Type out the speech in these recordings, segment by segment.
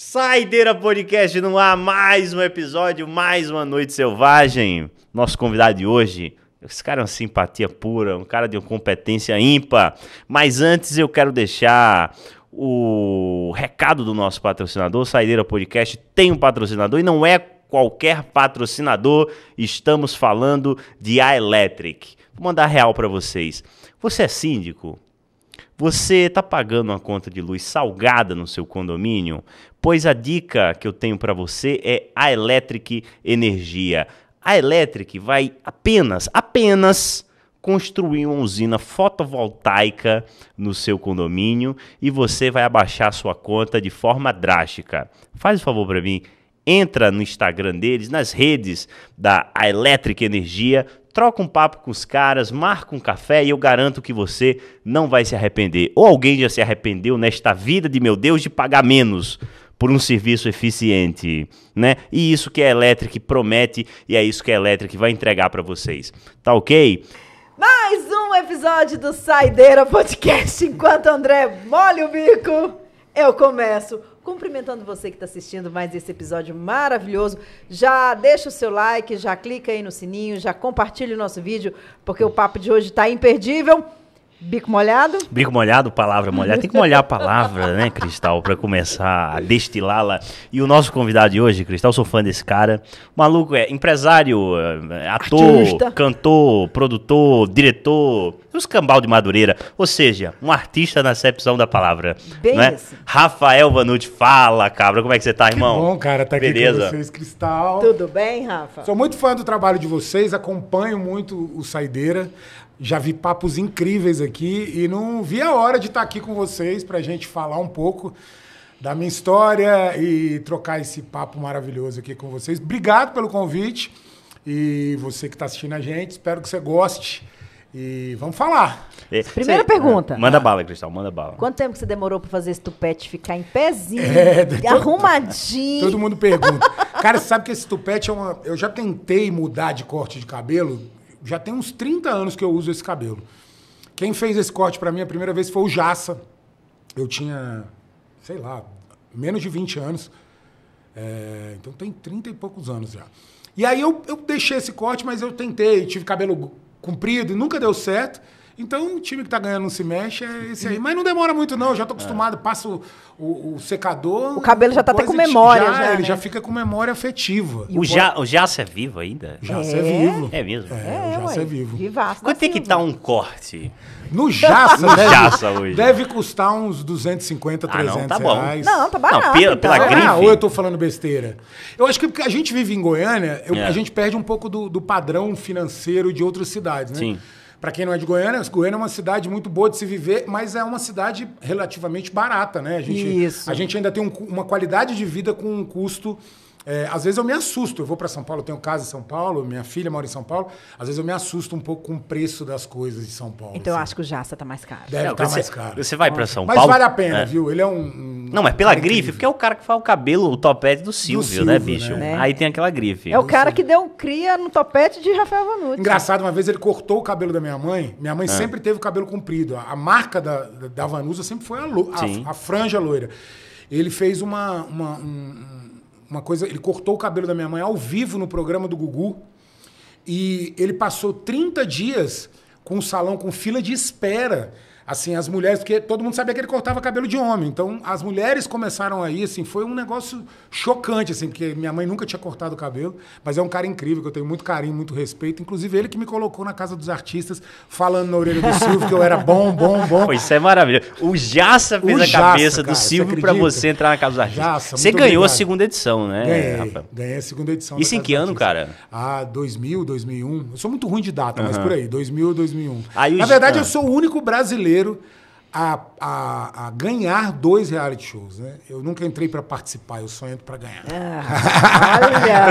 Saideira Podcast no ar, mais um episódio, mais uma noite selvagem. Nosso convidado de hoje, esse cara é uma simpatia pura, um cara de uma competência ímpar. Mas antes eu quero deixar o recado do nosso patrocinador, Saideira Podcast tem um patrocinador e não é qualquer patrocinador, estamos falando de A Electric. Vou mandar real para vocês. Você é síndico? Você está pagando uma conta de luz salgada no seu condomínio? Pois a dica que eu tenho para você é a Electric Energia. A Electric vai apenas, apenas construir uma usina fotovoltaica no seu condomínio e você vai abaixar sua conta de forma drástica. Faz o um favor para mim, entra no Instagram deles, nas redes da Electric Energia, troca um papo com os caras, marca um café e eu garanto que você não vai se arrepender. Ou alguém já se arrependeu nesta vida de meu Deus de pagar menos por um serviço eficiente, né? E isso que a é Electric promete e é isso que a é Electric vai entregar para vocês. Tá OK? Mais um episódio do Saideira Podcast enquanto André molha o bico, eu começo. Cumprimentando você que está assistindo mais esse episódio maravilhoso. Já deixa o seu like, já clica aí no sininho, já compartilha o nosso vídeo, porque o papo de hoje está imperdível. Bico molhado? Bico molhado, palavra molhada. Tem que molhar a palavra, né, Cristal, para começar a destilá-la. E o nosso convidado de hoje, Cristal, sou fã desse cara. O maluco é empresário, eh, ator, artista. cantor, produtor, diretor, os cambal de Madureira. Ou seja, um artista na acepção da palavra. Bem Rafael né? Esse. Rafael Vanucci, fala, cabra. Como é que você tá, irmão? Que bom, cara, tá Beleza. aqui com vocês, Cristal. Tudo bem, Rafa? Sou muito fã do trabalho de vocês, acompanho muito o Saideira já vi papos incríveis aqui e não vi a hora de estar tá aqui com vocês para a gente falar um pouco da minha história e trocar esse papo maravilhoso aqui com vocês. Obrigado pelo convite e você que está assistindo a gente, espero que você goste. E vamos falar. É, Primeira pergunta. É, manda bala, Cristal, manda bala. Quanto tempo você demorou para fazer esse tupete ficar em pezinho, é, todo, arrumadinho? Todo mundo pergunta. Cara, você sabe que esse tupete é uma. Eu já tentei mudar de corte de cabelo já tem uns 30 anos que eu uso esse cabelo. Quem fez esse corte para mim a primeira vez foi o Jaça. Eu tinha, sei lá, menos de 20 anos. É, então tem 30 e poucos anos já. E aí eu, eu deixei esse corte, mas eu tentei, tive cabelo comprido e nunca deu certo. Então, o time que tá ganhando não se mexe é esse aí. Uhum. Mas não demora muito, não. Eu já tô é. acostumado, é. passo o, o, secador. O cabelo já tá até com memória. Já, já ele né? já fica com memória afetiva. o, o, o Jaça é vivo ainda? Jaça é, é vivo. É mesmo? É, é o Jaça é vivo. Vivaço Quanto tem é assim, que tá né? um corte? No Jaça, no deve, Jaça hoje. Deve custar uns 250, 300 ah, não, tá bom. reais. Não, tá barato. Não, pela, pela tá então. grife. Ah, ou eu tô falando besteira? Eu acho que porque a gente vive em Goiânia, eu, é. a gente perde um pouco do, do padrão financeiro de outras cidades, né? Sim. Para quem não é de Goiânia, Goiânia é uma cidade muito boa de se viver, mas é uma cidade relativamente barata, né? A gente, Isso. A gente ainda tem um, uma qualidade de vida com um custo é, às vezes eu me assusto. Eu vou para São Paulo, eu tenho casa em São Paulo, minha filha mora em São Paulo. Às vezes eu me assusto um pouco com o preço das coisas em São Paulo. Então assim. eu acho que o Jaça tá mais caro. Deve estar tá mais caro. Você vai para São mas Paulo. Mas vale a pena, é. viu? Ele é um. um não, mas pela grife, incrível. porque é o cara que faz o cabelo, o topete do Silvio, do Silvio né, bicho? Né? Aí tem aquela grife. É o cara que deu cria no topete de Rafael Vanucci. Engraçado, uma vez ele cortou o cabelo da minha mãe. Minha mãe ah. sempre teve o cabelo comprido. A marca da, da Vanusa sempre foi a, a, a franja loira. Ele fez uma, uma um, uma coisa, ele cortou o cabelo da minha mãe ao vivo no programa do Gugu. E ele passou 30 dias com um salão com fila de espera assim, as mulheres, porque todo mundo sabia que ele cortava cabelo de homem. Então, as mulheres começaram aí, assim, foi um negócio chocante, assim, porque minha mãe nunca tinha cortado o cabelo, mas é um cara incrível, que eu tenho muito carinho, muito respeito. Inclusive, ele que me colocou na casa dos artistas, falando na orelha do Silvio que eu era bom, bom, bom. Pô, isso é maravilhoso. O Jaça fez o a Jaça, cabeça cara, do Silvio para você entrar na casa dos artistas. Jaça, você ganhou obrigado. a segunda edição, né? Ganhei, ganhei a segunda edição. Isso em que ano, cara? Ah, 2000, 2001. Eu sou muito ruim de data, uhum. mas por aí, 2000, 2001. Aí, na verdade, eu ah. sou o único brasileiro a, a, a, ganhar dois reality shows, né? Eu nunca entrei para participar, eu só entro para ganhar. Ah,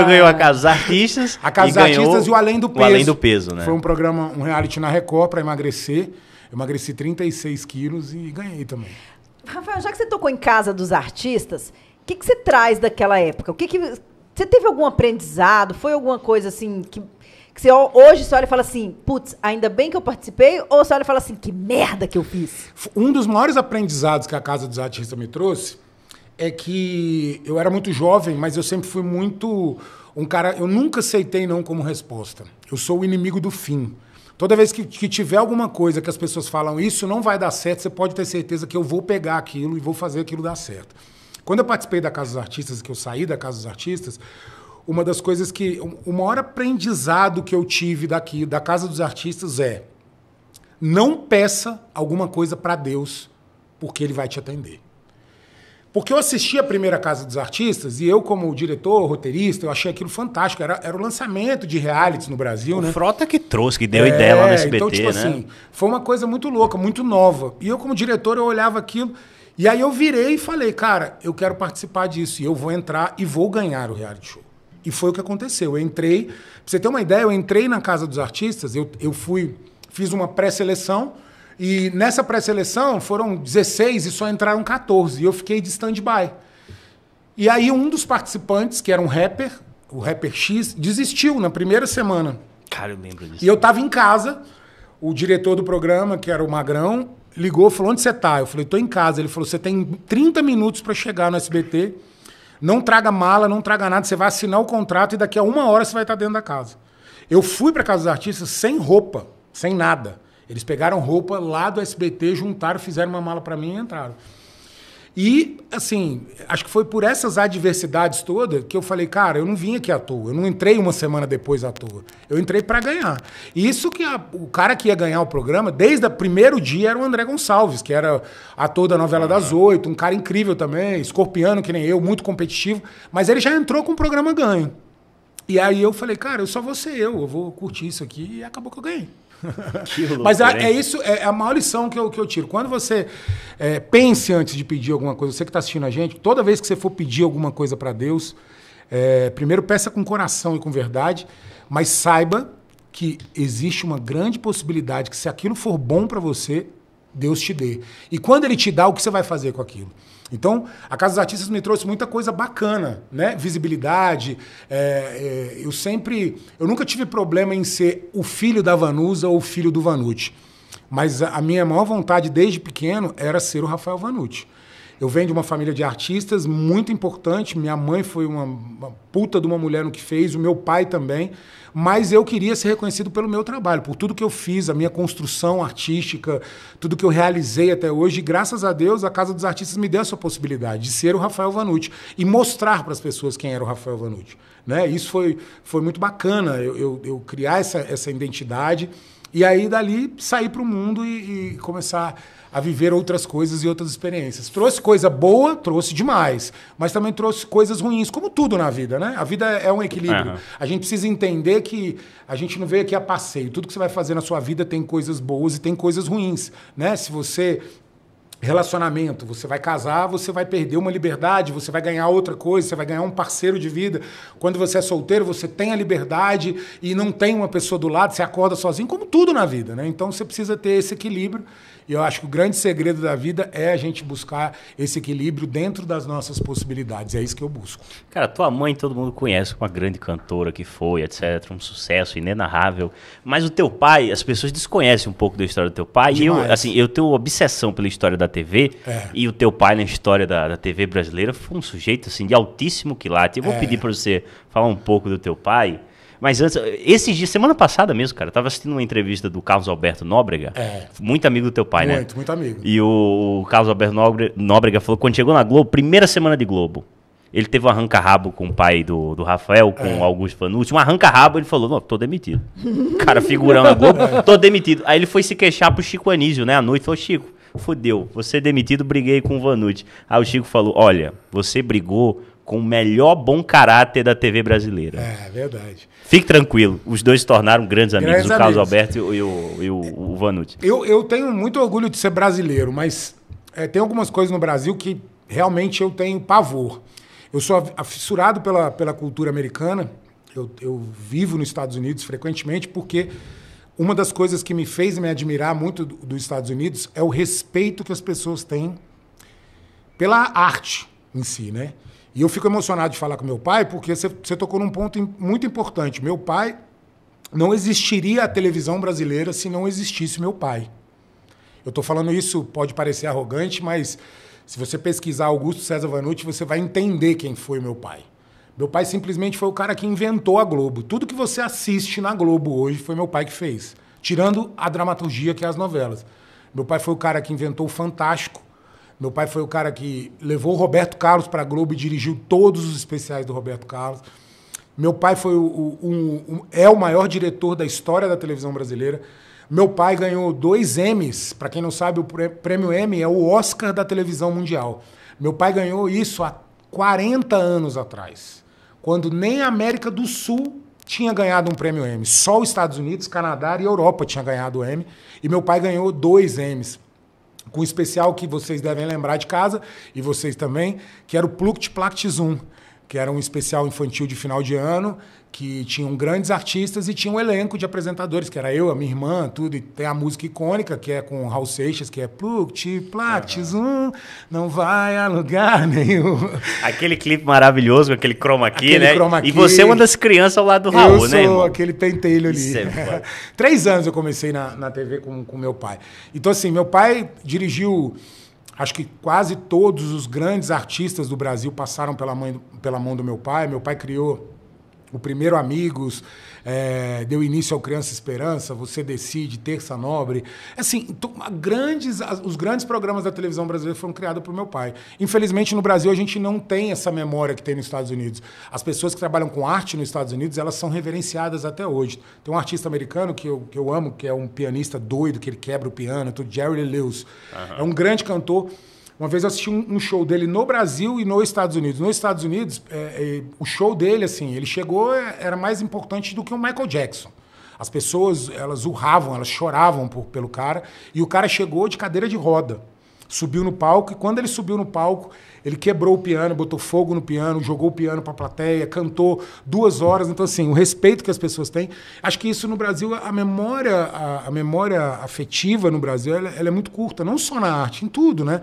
eu ganhei a Casa Artistas, a Casa e Artistas e o Além do Peso. Além do Peso, né? Foi um programa, um reality na Record para emagrecer. Eu emagreci 36 quilos e ganhei também. Rafael, já que você tocou em Casa dos Artistas, o que, que você traz daquela época? O que, que você teve algum aprendizado? Foi alguma coisa assim que que você hoje você olha e fala assim, putz, ainda bem que eu participei, ou você olha e fala assim, que merda que eu fiz? Um dos maiores aprendizados que a Casa dos Artistas me trouxe é que eu era muito jovem, mas eu sempre fui muito um cara. Eu nunca aceitei não como resposta. Eu sou o inimigo do fim. Toda vez que, que tiver alguma coisa que as pessoas falam, isso não vai dar certo, você pode ter certeza que eu vou pegar aquilo e vou fazer aquilo dar certo. Quando eu participei da Casa dos Artistas, que eu saí da Casa dos Artistas, uma das coisas que. O maior aprendizado que eu tive daqui, da Casa dos Artistas, é não peça alguma coisa para Deus, porque ele vai te atender. Porque eu assisti a primeira Casa dos Artistas e eu, como diretor, roteirista, eu achei aquilo fantástico. Era, era o lançamento de realities no Brasil, o né? Frota que trouxe, que deu é, ideia lá no é, SBT, então, tipo né? Assim, foi uma coisa muito louca, muito nova. E eu, como diretor, eu olhava aquilo. E aí eu virei e falei, cara, eu quero participar disso. E eu vou entrar e vou ganhar o reality show. E foi o que aconteceu. Eu entrei, pra você ter uma ideia, eu entrei na Casa dos Artistas, eu, eu fui, fiz uma pré-seleção, e nessa pré-seleção foram 16 e só entraram 14, e eu fiquei de stand-by. E aí um dos participantes, que era um rapper, o rapper X, desistiu na primeira semana. Cara, eu lembro disso. E eu tava em casa, o diretor do programa, que era o Magrão, ligou, falou: "Onde você tá?" Eu falei: "Tô em casa". Ele falou: "Você tem 30 minutos para chegar no SBT". Não traga mala, não traga nada, você vai assinar o contrato e daqui a uma hora você vai estar dentro da casa. Eu fui para casa dos artistas sem roupa, sem nada. Eles pegaram roupa lá do SBT, juntaram, fizeram uma mala para mim e entraram. E, assim, acho que foi por essas adversidades todas que eu falei, cara, eu não vim aqui à toa, eu não entrei uma semana depois à toa. Eu entrei para ganhar. E isso que a, o cara que ia ganhar o programa, desde o primeiro dia, era o André Gonçalves, que era ator da novela das oito, um cara incrível também, escorpiano que nem eu, muito competitivo, mas ele já entrou com o programa ganho. E aí eu falei, cara, eu só vou ser eu, eu vou curtir isso aqui, e acabou que eu ganhei. Mas é, é isso, é, é a maior lição que eu, que eu tiro. Quando você é, pense antes de pedir alguma coisa, você que está assistindo a gente, toda vez que você for pedir alguma coisa para Deus, é, primeiro peça com coração e com verdade, mas saiba que existe uma grande possibilidade que se aquilo for bom para você, Deus te dê. E quando ele te dá, o que você vai fazer com aquilo? Então, a Casa dos Artistas me trouxe muita coisa bacana, né? Visibilidade. É, é, eu sempre. Eu nunca tive problema em ser o filho da Vanusa ou o filho do Vanucci. Mas a minha maior vontade desde pequeno era ser o Rafael Vanucci. Eu venho de uma família de artistas muito importante. Minha mãe foi uma, uma, puta de uma mulher no que fez, o meu pai também. Mas eu queria ser reconhecido pelo meu trabalho, por tudo que eu fiz, a minha construção artística, tudo que eu realizei até hoje. E graças a Deus, a Casa dos Artistas me deu essa possibilidade de ser o Rafael Vanucci e mostrar para as pessoas quem era o Rafael Vanucci. Né? Isso foi, foi muito bacana, eu, eu, eu criar essa, essa identidade. E aí, dali, sair para o mundo e, e começar a viver outras coisas e outras experiências. Trouxe coisa boa, trouxe demais, mas também trouxe coisas ruins, como tudo na vida, né? A vida é um equilíbrio. Uhum. A gente precisa entender que a gente não veio aqui a passeio. Tudo que você vai fazer na sua vida tem coisas boas e tem coisas ruins, né? Se você relacionamento, você vai casar, você vai perder uma liberdade, você vai ganhar outra coisa, você vai ganhar um parceiro de vida. Quando você é solteiro, você tem a liberdade e não tem uma pessoa do lado, você acorda sozinho, como tudo na vida, né? Então você precisa ter esse equilíbrio e eu acho que o grande segredo da vida é a gente buscar esse equilíbrio dentro das nossas possibilidades. É isso que eu busco. Cara, tua mãe todo mundo conhece, uma grande cantora que foi, etc. Um sucesso inenarrável. Mas o teu pai, as pessoas desconhecem um pouco da história do teu pai. Demais. E eu, assim, eu tenho obsessão pela história da TV. É. E o teu pai na história da, da, TV brasileira foi um sujeito, assim, de altíssimo quilate. Eu vou é. pedir para você falar um pouco do teu pai. Mas antes, esses dias, semana passada mesmo, cara, eu tava assistindo uma entrevista do Carlos Alberto Nóbrega. É. Muito amigo do teu pai, muito, né? Muito, muito amigo. E o Carlos Alberto Nóbrega falou que quando chegou na Globo, primeira semana de Globo, ele teve um arranca-rabo com o pai do, do Rafael, com é. o Augusto Fanucci. Um arranca-rabo, ele falou: Não, tô demitido. Cara, figurão na Globo, é. tô demitido. Aí ele foi se queixar pro Chico Anísio, né? À noite, falou: Chico, fodeu, você é demitido, briguei com o Vanucci. Aí o Chico falou: Olha, você brigou com o melhor bom caráter da TV brasileira. É, verdade. Fique tranquilo, os dois se tornaram grandes amigos, grandes o Carlos amigos. Alberto e o, e o, o Eu, eu tenho muito orgulho de ser brasileiro, mas é, tem algumas coisas no Brasil que realmente eu tenho pavor. Eu sou fissurado pela, pela cultura americana, eu, eu vivo nos Estados Unidos frequentemente, porque uma das coisas que me fez me admirar muito do, dos Estados Unidos é o respeito que as pessoas têm pela arte em si, né? E eu fico emocionado de falar com meu pai, porque você, tocou num ponto muito importante. Meu pai não existiria a televisão brasileira se não existisse meu pai. Eu estou falando isso, pode parecer arrogante, mas se você pesquisar Augusto César Vanucci, você vai entender quem foi meu pai. Meu pai simplesmente foi o cara que inventou a Globo. Tudo que você assiste na Globo hoje foi meu pai que fez, tirando a dramaturgia que é as novelas. Meu pai foi o cara que inventou o Fantástico, meu pai foi o cara que levou o Roberto Carlos para a Globo e dirigiu todos os especiais do Roberto Carlos. Meu pai foi o, o, um, é o maior diretor da história da televisão brasileira. Meu pai ganhou dois M's. Para quem não sabe, o prêmio M é o Oscar da televisão mundial. Meu pai ganhou isso há 40 anos atrás, quando nem a América do Sul tinha ganhado um prêmio M. Só os Estados Unidos, Canadá e Europa tinham ganhado o M. E meu pai ganhou dois M's com um especial que vocês devem lembrar de casa, e vocês também, que era o Plukt Plact Zoom, que era um especial infantil de final de ano, que tinham grandes artistas e tinha um elenco de apresentadores, que era eu, a minha irmã, tudo. E tem a música icônica, que é com Raul Seixas, que é Plucti, Platis, é. uhum. um, não vai a lugar nenhum. Aquele clipe maravilhoso, aquele chroma key, aquele né? Chroma key. E você é uma das crianças ao lado do Raul, eu né, sou né? Irmão? aquele pentelho ali. É Três anos eu comecei na, na TV com, com meu pai. Então, assim, meu pai dirigiu acho que quase todos os grandes artistas do Brasil passaram pela, mãe, pela mão do meu pai. Meu pai criou o primeiro Amigos, é, deu início ao Criança Esperança, Você Decide, Terça Nobre. Assim, grandes, os grandes programas da televisão brasileira foram criados por meu pai. Infelizmente, no Brasil, a gente não tem essa memória que tem nos Estados Unidos. As pessoas que trabalham com arte nos Estados Unidos, elas são reverenciadas até hoje. Tem um artista americano que eu, que eu amo, que é um pianista doido, que ele quebra o piano, é Jerry Lewis. Uhum. É um grande cantor uma vez eu assisti um, um show dele no Brasil e nos Estados Unidos. Nos Estados Unidos, é, é, o show dele, assim, ele chegou, é, era mais importante do que o Michael Jackson. As pessoas, elas urravam, elas choravam por, pelo cara. E o cara chegou de cadeira de roda. Subiu no palco e quando ele subiu no palco, ele quebrou o piano, botou fogo no piano, jogou o piano para a plateia, cantou duas horas. Então, assim, o respeito que as pessoas têm. Acho que isso no Brasil, a memória, a, a memória afetiva no Brasil, ela, ela é muito curta, não só na arte, em tudo, né?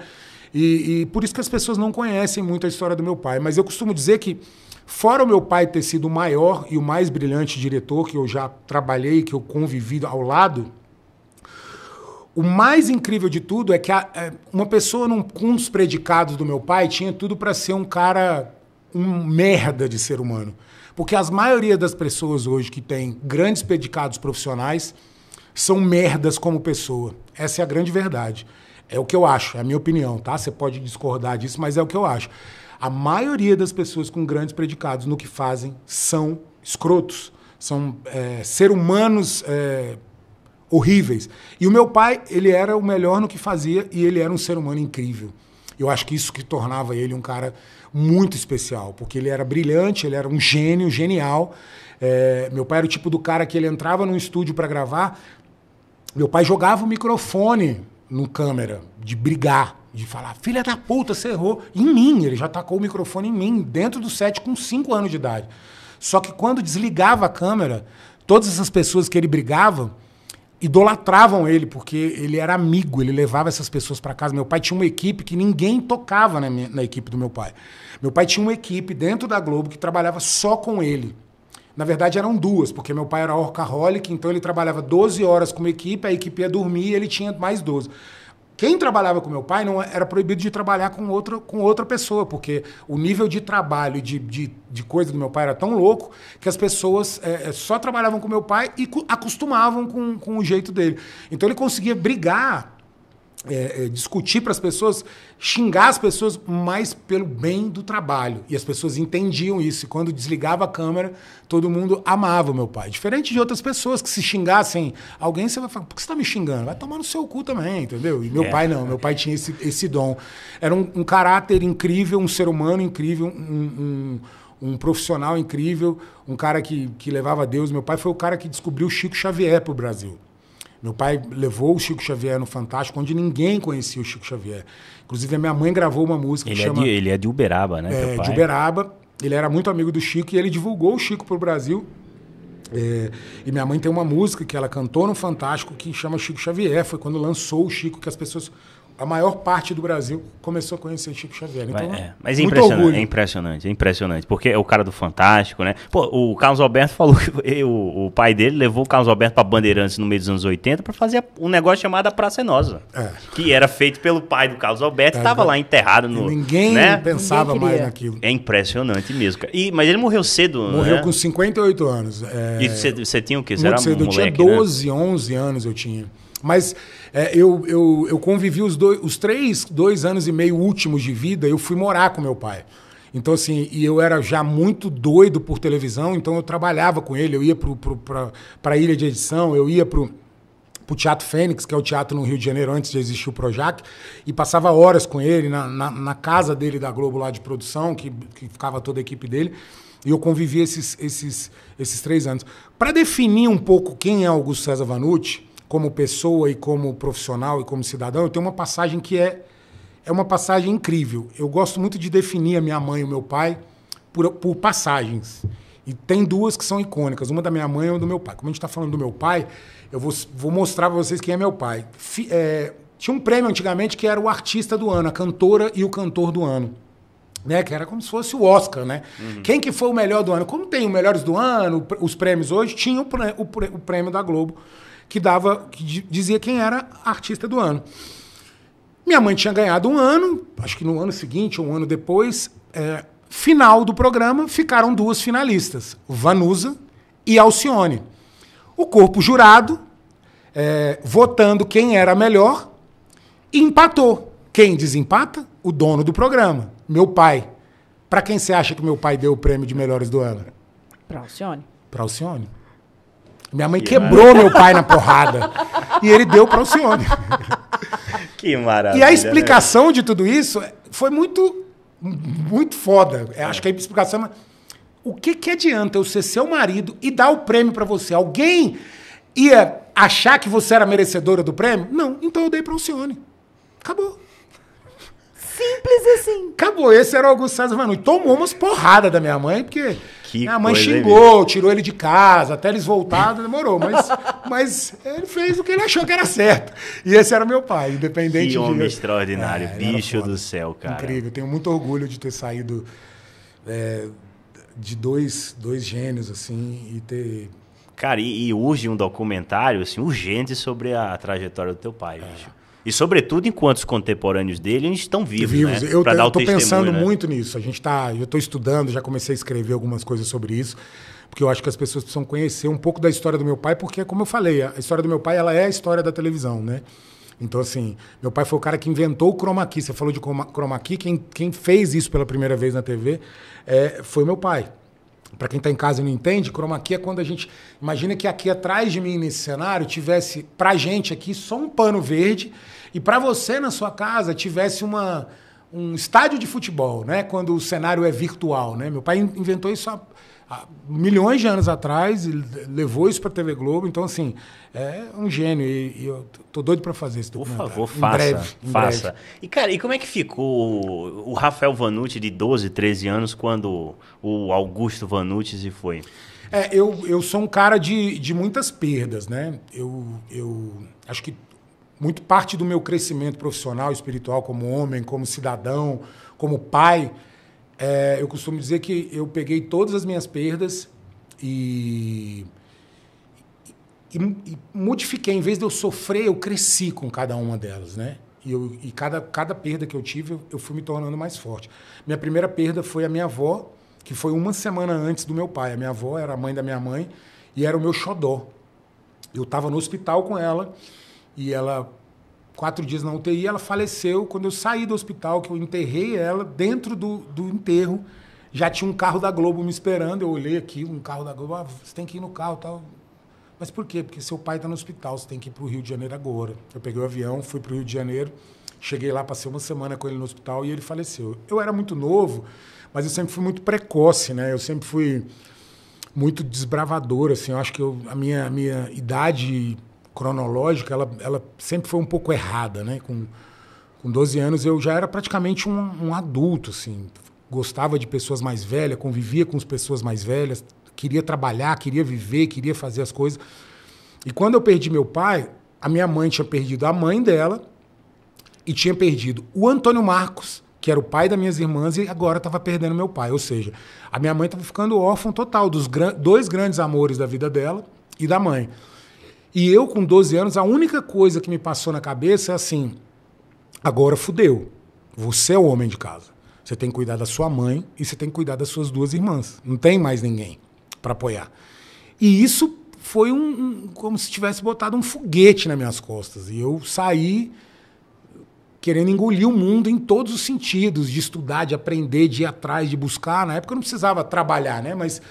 E, e por isso que as pessoas não conhecem muito a história do meu pai. Mas eu costumo dizer que, fora o meu pai ter sido o maior e o mais brilhante diretor que eu já trabalhei, que eu convivi ao lado, o mais incrível de tudo é que a, é, uma pessoa num, com os predicados do meu pai tinha tudo para ser um cara, um merda de ser humano. Porque as maioria das pessoas hoje que tem grandes predicados profissionais são merdas como pessoa. Essa é a grande verdade. É o que eu acho, é a minha opinião, tá? Você pode discordar disso, mas é o que eu acho. A maioria das pessoas com grandes predicados no que fazem são escrotos, são é, ser humanos é, horríveis. E o meu pai, ele era o melhor no que fazia e ele era um ser humano incrível. Eu acho que isso que tornava ele um cara muito especial, porque ele era brilhante, ele era um gênio, genial. É, meu pai era o tipo do cara que ele entrava num estúdio para gravar, meu pai jogava o microfone no câmera, de brigar, de falar, filha da puta, você errou, em mim. Ele já tacou o microfone em mim, dentro do set, com 5 anos de idade. Só que quando desligava a câmera, todas essas pessoas que ele brigava idolatravam ele, porque ele era amigo, ele levava essas pessoas para casa. Meu pai tinha uma equipe que ninguém tocava na, minha, na equipe do meu pai. Meu pai tinha uma equipe dentro da Globo que trabalhava só com ele. Na verdade, eram duas, porque meu pai era orcaholic, então ele trabalhava 12 horas com uma equipe, a equipe ia dormir e ele tinha mais 12. Quem trabalhava com meu pai não era proibido de trabalhar com outra, com outra pessoa, porque o nível de trabalho e de, de, de coisa do meu pai era tão louco que as pessoas é, é só trabalhavam com meu pai e acostumavam com, com o jeito dele. Então ele conseguia brigar é, é, discutir para as pessoas, xingar as pessoas, mas pelo bem do trabalho. E as pessoas entendiam isso. E quando desligava a câmera, todo mundo amava o meu pai. Diferente de outras pessoas que se xingassem alguém, você vai falar, por que você está me xingando? Vai tomar no seu cu também, entendeu? E meu é. pai não, meu pai tinha esse, esse dom. Era um, um caráter incrível, um ser humano incrível, um, um um profissional incrível, um cara que, que levava a Deus. Meu pai foi o cara que descobriu Chico Xavier para o Brasil. Meu pai levou o Chico Xavier no Fantástico, onde ninguém conhecia o Chico Xavier. Inclusive, a minha mãe gravou uma música ele que é chama... De, ele é de Uberaba, né? É, de Uberaba. Ele era muito amigo do Chico e ele divulgou o Chico para o Brasil. É, e minha mãe tem uma música que ela cantou no Fantástico que chama Chico Xavier. Foi quando lançou o Chico que as pessoas a maior parte do Brasil começou a conhecer Chico Xavier. Então, é, mas é impressionante, é impressionante, é impressionante. Porque é o cara do Fantástico, né? Pô, o Carlos Alberto falou que o, o pai dele levou o Carlos Alberto para Bandeirantes no meio dos anos 80 para fazer um negócio chamado Praça Enosa. É Nossa. É. Que era feito pelo pai do Carlos Alberto, estava é, lá enterrado no. E ninguém né? pensava ninguém mais naquilo. É impressionante mesmo. E, mas ele morreu cedo, né? Morreu né? com 58 anos. É. E você tinha o quê? Você era cedo. Um moleque, eu tinha 12, né? 11 anos eu tinha. Mas é, eu, eu, eu convivi os, dois, os três, dois anos e meio últimos de vida, eu fui morar com meu pai. Então, assim, e eu era já muito doido por televisão, então eu trabalhava com ele, eu ia para a ilha de edição, eu ia para o Teatro Fênix, que é o teatro no Rio de Janeiro, antes de existir o Projac, e passava horas com ele na, na, na casa dele da Globo lá de produção, que, que ficava toda a equipe dele. E eu convivi esses, esses, esses três anos. Para definir um pouco quem é Augusto César Vanucci, como pessoa e como profissional e como cidadão, eu tenho uma passagem que é, é uma passagem incrível. Eu gosto muito de definir a minha mãe e o meu pai por, por passagens. E tem duas que são icônicas, uma da minha mãe e uma do meu pai. Como a gente está falando do meu pai, eu vou, vou mostrar para vocês quem é meu pai. é, tinha um prêmio antigamente que era o artista do ano, a cantora e o cantor do ano. Né, que era como se fosse o Oscar, né? Uhum. Quem que foi o melhor do ano? Como tem os melhores do ano, os prêmios hoje, tinha o prêmio da Globo que dava, que dizia quem era artista do ano. Minha mãe tinha ganhado um ano, acho que no ano seguinte, um ano depois, é, final do programa, ficaram duas finalistas, Vanusa e Alcione. O corpo jurado, é, votando quem era melhor, empatou. Quem desempata? O dono do programa, meu pai. Para quem você acha que meu pai deu o prêmio de melhores do ano? Para Alcione. Para Alcione. Minha mãe que quebrou meu pai na porrada. e ele deu para o Alcione. Que maravilha. E a né? explicação né? de tudo isso foi muito, muito foda. É. Acho que a explicação é. O que, que adianta eu ser seu marido e dar o prêmio para você? Alguém ia achar que você era merecedora do prêmio? Não, então eu dei para o Alcione. Acabou. Simples assim. Acabou. Esse era o Augusto César e Tomou umas porradas da minha mãe, porque que minha mãe xingou, é tirou ele de casa, até eles voltaram, demorou. Mas, mas ele fez o que ele achou que era certo. E esse era meu pai, independente que de... homem extraordinário, é, bicho do céu, cara. Incrível. Tenho muito orgulho de ter saído é, de dois, dois gênios, assim, e ter... Cara, e, e, urge um documentário, assim, urgente sobre a trajetória do teu pai, é. bicho. E, sobretudo, enquanto os contemporâneos dele estão vivos. Né? vivos. Né? Eu estou pensando né? muito nisso. A gente tá, eu estou estudando, já comecei a escrever algumas coisas sobre isso, porque eu acho que as pessoas precisam conhecer um pouco da história do meu pai, porque, como eu falei, a história do meu pai ela é a história da televisão. né? Então, assim, meu pai foi o cara que inventou o chroma key. Você falou de chroma key. Quem, quem fez isso pela primeira vez na TV é, foi meu pai. Para quem está em casa e não entende, chroma key é quando a gente imagina que aqui atrás de mim nesse cenário tivesse para gente aqui só um pano verde e para você na sua casa tivesse uma um estádio de futebol, né? Quando o cenário é virtual, né? Meu pai inventou isso há há milhões de anos atrás, levou isso para a TV Globo. Então, assim, é um gênio. E, e eu tô doido para fazer isso. Por favor, em faça. faça. Breve. E, cara, e como é que ficou o Rafael Vanucci de 12, 13 anos quando o Augusto Vanucci se foi? É, eu, eu sou um cara de, de muitas perdas, né? Eu, eu acho que muito parte do meu crescimento profissional, espiritual, como homem, como cidadão, como pai, é, eu costumo dizer que eu peguei todas as minhas perdas e, e, e, modifiquei. Em vez de eu sofrer, eu cresci com cada uma delas, né? E, eu, e cada, cada perda que eu tive, eu, eu fui me tornando mais forte. Minha primeira perda foi a minha avó, que foi uma semana antes do meu pai. A minha avó era a mãe da minha mãe e era o meu xodó. Eu estava no hospital com ela e ela quatro dias na UTI, ela faleceu. Quando eu saí do hospital, que eu enterrei ela, dentro do, do enterro, já tinha um carro da Globo me esperando. Eu olhei aqui, um carro da Globo, ah, você tem que ir no carro tal. Mas por quê? Porque seu pai está no hospital, você tem que ir para o Rio de Janeiro agora. Eu peguei o avião, fui para o Rio de Janeiro, cheguei lá, passei uma semana com ele no hospital e ele faleceu. Eu era muito novo, mas eu sempre fui muito precoce, né? Eu sempre fui muito desbravador, assim. Eu acho que eu, a, minha, a minha idade cronológica, ela, ela sempre foi um pouco errada, né? Com, com 12 anos eu já era praticamente um, um adulto, assim. Gostava de pessoas mais velhas, convivia com as pessoas mais velhas, queria trabalhar, queria viver, queria fazer as coisas. E quando eu perdi meu pai, a minha mãe tinha perdido a mãe dela e tinha perdido o Antônio Marcos, que era o pai das minhas irmãs, e agora estava perdendo meu pai. Ou seja, a minha mãe estava ficando órfã total dos gran dois grandes amores da vida dela e da mãe. E eu, com 12 anos, a única coisa que me passou na cabeça é assim: agora fudeu. Você é o homem de casa. Você tem que cuidar da sua mãe e você tem que cuidar das suas duas irmãs. Não tem mais ninguém para apoiar. E isso foi um, um, como se tivesse botado um foguete nas minhas costas. E eu saí querendo engolir o mundo em todos os sentidos, de estudar, de aprender, de ir atrás, de buscar. Na época eu não precisava trabalhar, né? Mas,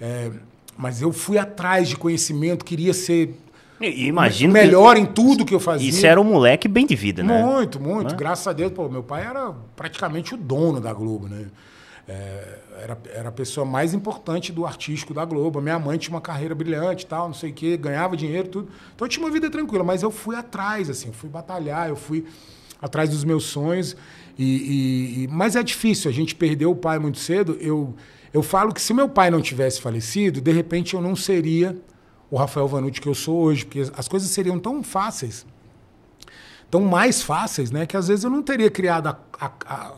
é, mas eu fui atrás de conhecimento, queria ser Imagino melhor que... em tudo que eu fazia. Isso era um moleque bem de vida, né? Muito, muito. Né? Graças a Deus, pô, meu pai era praticamente o dono da Globo, né? É, era, era a pessoa mais importante do artístico da Globo. Minha mãe tinha uma carreira brilhante, tal, não sei o quê, ganhava dinheiro, tudo. Então eu tinha uma vida tranquila, mas eu fui atrás, assim, fui batalhar, eu fui atrás dos meus sonhos. E, e, e, mas é difícil, a gente perdeu o pai muito cedo. Eu, eu falo que se meu pai não tivesse falecido, de repente eu não seria o Rafael Vanucci que eu sou hoje, porque as coisas seriam tão fáceis, tão mais fáceis, né? Que às vezes eu não teria criado a, a, a,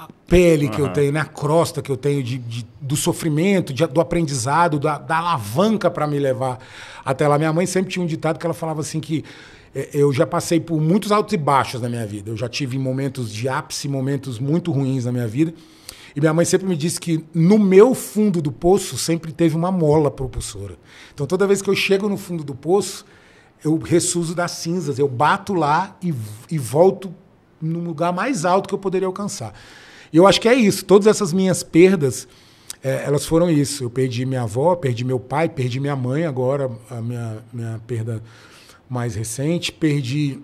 a pele uhum. que eu tenho, né? a crosta que eu tenho de, de do sofrimento, de, do aprendizado, da, da alavanca para me levar até lá. Minha mãe sempre tinha um ditado que ela falava assim que é, eu já passei por muitos altos e baixos na minha vida. Eu já tive momentos de ápice, momentos muito ruins na minha vida. E minha mãe sempre me disse que no meu fundo do poço sempre teve uma mola propulsora. Então toda vez que eu chego no fundo do poço, eu ressuso das cinzas, eu bato lá e, e volto no lugar mais alto que eu poderia alcançar. E eu acho que é isso. Todas essas minhas perdas, é, elas foram isso. Eu perdi minha avó, perdi meu pai, perdi minha mãe agora, a minha, minha perda mais recente. Perdi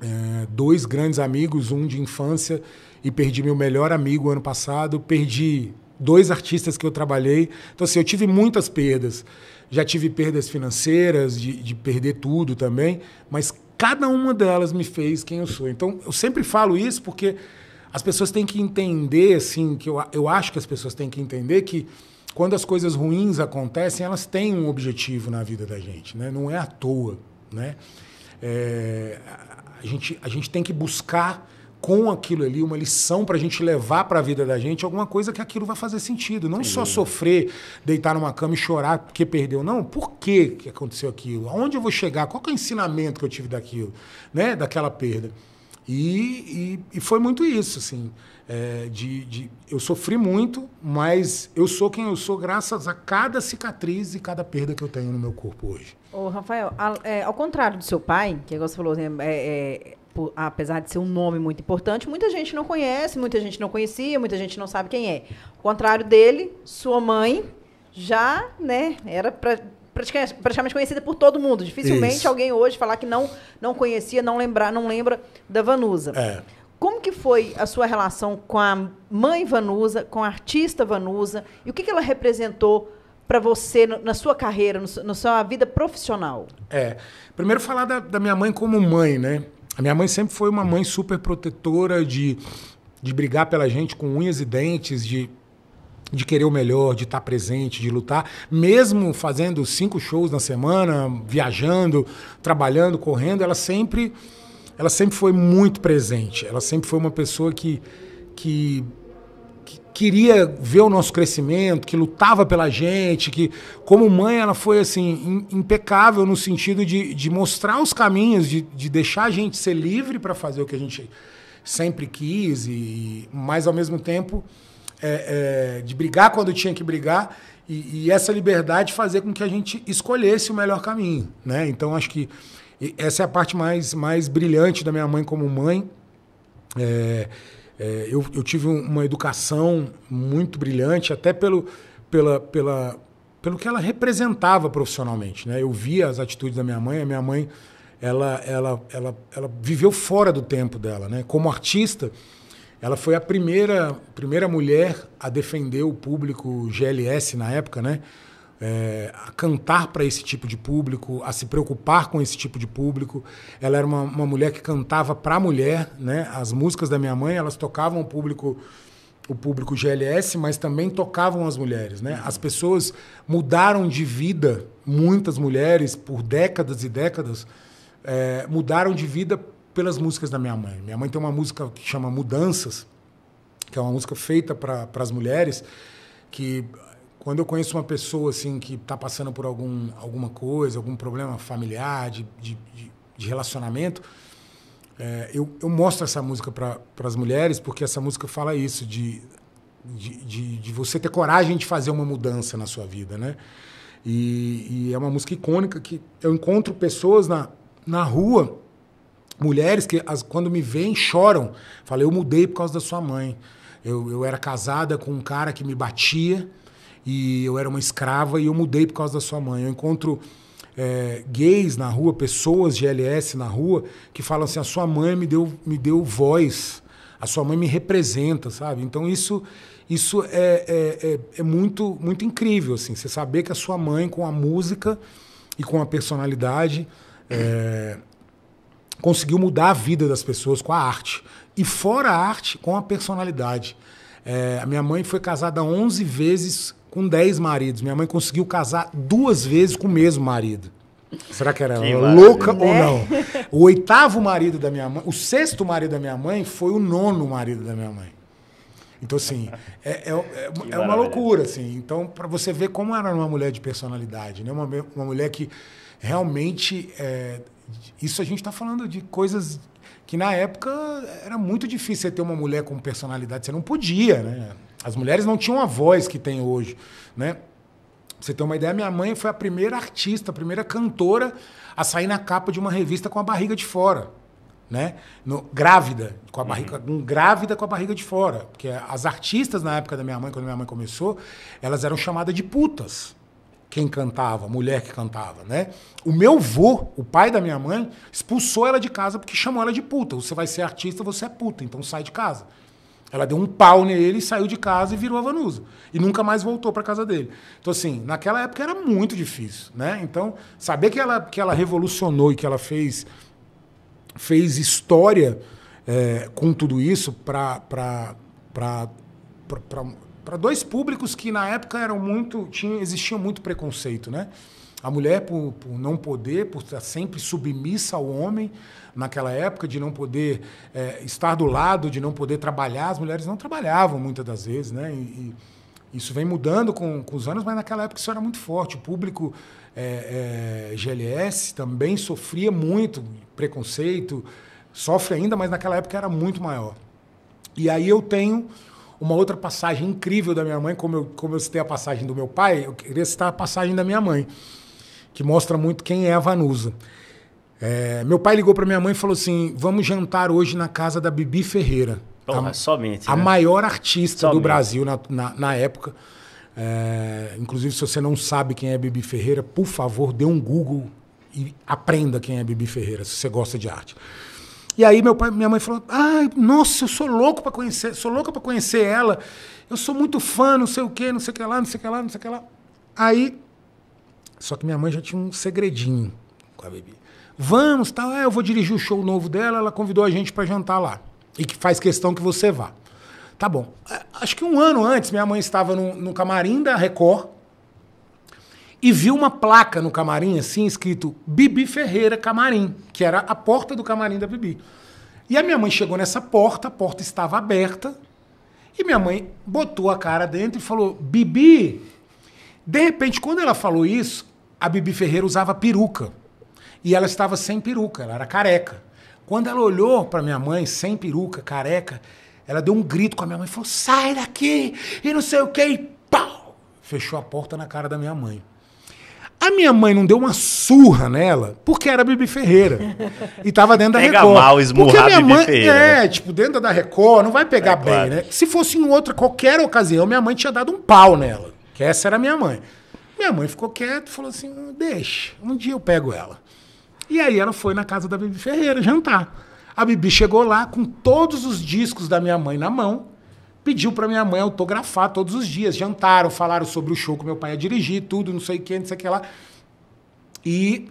é, dois grandes amigos, um de infância e perdi meu melhor amigo ano passado, perdi dois artistas que eu trabalhei. Então, assim, eu tive muitas perdas. Já tive perdas financeiras, de, de perder tudo também, mas cada uma delas me fez quem eu sou. Então, eu sempre falo isso porque as pessoas têm que entender, assim, que eu, eu acho que as pessoas têm que entender que quando as coisas ruins acontecem, elas têm um objetivo na vida da gente, né? Não é à toa, né? É, a, gente, a gente tem que buscar com aquilo ali, uma lição para a gente levar para a vida da gente, alguma coisa que aquilo vai fazer sentido. Não Sim. só uhum. sofrer, deitar numa cama e chorar porque perdeu. Não, por que, que aconteceu aquilo? Aonde eu vou chegar? Qual é o ensinamento que eu tive daquilo, né? daquela perda? E, e, e foi muito isso, assim. É, de, de, eu sofri muito, mas eu sou quem eu sou graças a cada cicatriz e cada perda que eu tenho no meu corpo hoje. Ô, Rafael, ao, é, ao contrário do seu pai, que é agora você falou, né, é, é Tipo, apesar de ser um nome muito importante, muita gente não conhece, muita gente não conhecia, muita gente não sabe quem é. Ao contrário dele, sua mãe já né, era pra, praticamente conhecida por todo mundo. Dificilmente Isso. alguém hoje falar que não, não conhecia, não, lembrar, não lembra da Vanusa. É. Como que foi a sua relação com a mãe Vanusa, com a artista Vanusa, e o que, que ela representou para você no, na sua carreira, no, na sua vida profissional? É, primeiro falar da, da minha mãe como mãe, né? A minha mãe sempre foi uma mãe super protetora de, de brigar pela gente com unhas e dentes, de, de querer o melhor, de estar presente, de lutar, mesmo fazendo cinco shows na semana, viajando, trabalhando, correndo, ela sempre ela sempre foi muito presente. Ela sempre foi uma pessoa que que queria ver o nosso crescimento, que lutava pela gente, que como mãe ela foi assim impecável no sentido de, de mostrar os caminhos, de, de deixar a gente ser livre para fazer o que a gente sempre quis e mas ao mesmo tempo é, é, de brigar quando tinha que brigar e, e, essa liberdade fazer com que a gente escolhesse o melhor caminho, né? Então acho que essa é a parte mais mais brilhante da minha mãe como mãe. É, é, eu, eu, tive uma educação muito brilhante, até pelo, pela, pela, pelo que ela representava profissionalmente. Né? Eu via as atitudes da minha mãe, a minha mãe ela, ela, ela, ela viveu fora do tempo dela. Né? Como artista, ela foi a primeira, primeira mulher a defender o público GLS na época, né? é, a cantar para esse tipo de público, a se preocupar com esse tipo de público. Ela era uma, uma mulher que cantava para a mulher, né? As músicas da minha mãe, elas tocavam o público o público GLS, mas também tocavam as mulheres, né? As pessoas mudaram de vida, muitas mulheres por décadas e décadas é, mudaram de vida pelas músicas da minha mãe. Minha mãe tem uma música que chama Mudanças, que é uma música feita para as mulheres que quando eu conheço uma pessoa assim que está passando por algum, alguma coisa, algum problema familiar, de, de, de relacionamento, é, eu, eu, mostro essa música para as mulheres porque essa música fala isso, de, de, de, você ter coragem de fazer uma mudança na sua vida, né? E, e é uma música icônica que eu encontro pessoas na, na rua, mulheres que as, quando me veem choram. falei eu mudei por causa da sua mãe. Eu, eu era casada com um cara que me batia, e eu era uma escrava e eu mudei por causa da sua mãe. Eu encontro é, gays na rua, pessoas de LS na rua, que falam assim: a sua mãe me deu, me deu voz, a sua mãe me representa, sabe? Então isso. Isso é, é, é, é muito, muito incrível, assim, você saber que a sua mãe, com a música e com a personalidade, é, conseguiu mudar a vida das pessoas com a arte. E fora a arte, com a personalidade. É, a minha mãe foi casada 11 vezes com 10 maridos. Minha mãe conseguiu casar duas vezes com o mesmo marido. Será que era que louca né? ou não? O oitavo marido da minha mãe, o sexto marido da minha mãe foi o nono marido da minha mãe. Então, assim, é, é, é, é uma loucura, assim. Então, para você ver como era uma mulher de personalidade, né? Uma, uma mulher que realmente. É, isso a gente está falando de coisas que na época era muito difícil você ter uma mulher com personalidade, você não podia, né? As mulheres não tinham a voz que tem hoje, né? Pra você ter uma ideia, minha mãe foi a primeira artista, a primeira cantora a sair na capa de uma revista com a barriga de fora, né? No, grávida, com a barriga, uhum. grávida com a barriga de fora, porque as artistas na época da minha mãe, quando minha mãe começou, elas eram chamadas de putas. Quem cantava, mulher que cantava, né? O meu vô, o pai da minha mãe, expulsou ela de casa porque chamou ela de puta. Você vai ser artista, você é puta, então sai de casa. Ela deu um pau nele, saiu de casa e virou a Vanusa. E nunca mais voltou para casa dele. Então, assim, naquela época era muito difícil, né? Então, saber que ela, que ela revolucionou e que ela fez, fez história é, com tudo isso para dois públicos que na época eram muito. Tinha, existia muito preconceito, né? A mulher, por, por, não poder, por estar sempre submissa ao homem, naquela época, de não poder é, estar do lado, de não poder trabalhar, as mulheres não trabalhavam muitas das vezes, né? E, e isso vem mudando com, com, os anos, mas naquela época isso era muito forte. O público é, é, GLS também sofria muito preconceito, sofre ainda, mas naquela época era muito maior. E aí eu tenho uma outra passagem incrível da minha mãe, como eu, como eu citei a passagem do meu pai, eu queria citar a passagem da minha mãe que mostra muito quem é a Vanusa. É, meu pai ligou para minha mãe e falou assim: vamos jantar hoje na casa da Bibi Ferreira. Porra, a, somente. Né? A maior artista somente. do Brasil na, na, na época. É, inclusive, se você não sabe quem é Bibi Ferreira, por favor, dê um Google e aprenda quem é Bibi Ferreira, se você gosta de arte. E aí meu pai, minha mãe falou: "Ai, ah, nossa, eu sou louco para conhecer, sou louca para conhecer ela. Eu sou muito fã, não sei o quê, não sei o que lá, não sei o que lá, não sei o que lá". Aí só que minha mãe já tinha um segredinho com a Bibi. Vamos, tá? É, eu vou dirigir o show novo dela, ela convidou a gente para jantar lá. E que faz questão que você vá. Tá bom. É, acho que um ano antes, minha mãe estava no, no camarim da Record e viu uma placa no camarim, assim, escrito Bibi Ferreira Camarim, que era a porta do camarim da Bibi. E a minha mãe chegou nessa porta, a porta estava aberta, e minha mãe botou a cara dentro e falou: Bibi. De repente, quando ela falou isso, a Bibi Ferreira usava peruca. E ela estava sem peruca, ela era careca. Quando ela olhou para minha mãe, sem peruca, careca, ela deu um grito com a minha mãe, falou: sai daqui! E não sei o que, e pau! Fechou a porta na cara da minha mãe. A minha mãe não deu uma surra nela, porque era Bibi Ferreira. E tava dentro da Pega Record. Pega mal, esmurrar a minha mãe, Bibi Ferreira. É, tipo, dentro da Record, não vai pegar é, bem, claro. né? Se fosse em outra, qualquer ocasião, minha mãe tinha dado um pau nela. Que essa era a minha mãe. Minha mãe ficou quieta e falou assim: deixa, um dia eu pego ela. E aí ela foi na casa da Bibi Ferreira jantar. A Bibi chegou lá com todos os discos da minha mãe na mão, pediu para minha mãe autografar todos os dias. Jantaram, falaram sobre o show que meu pai ia dirigir, tudo, não sei o que, não sei o que lá. E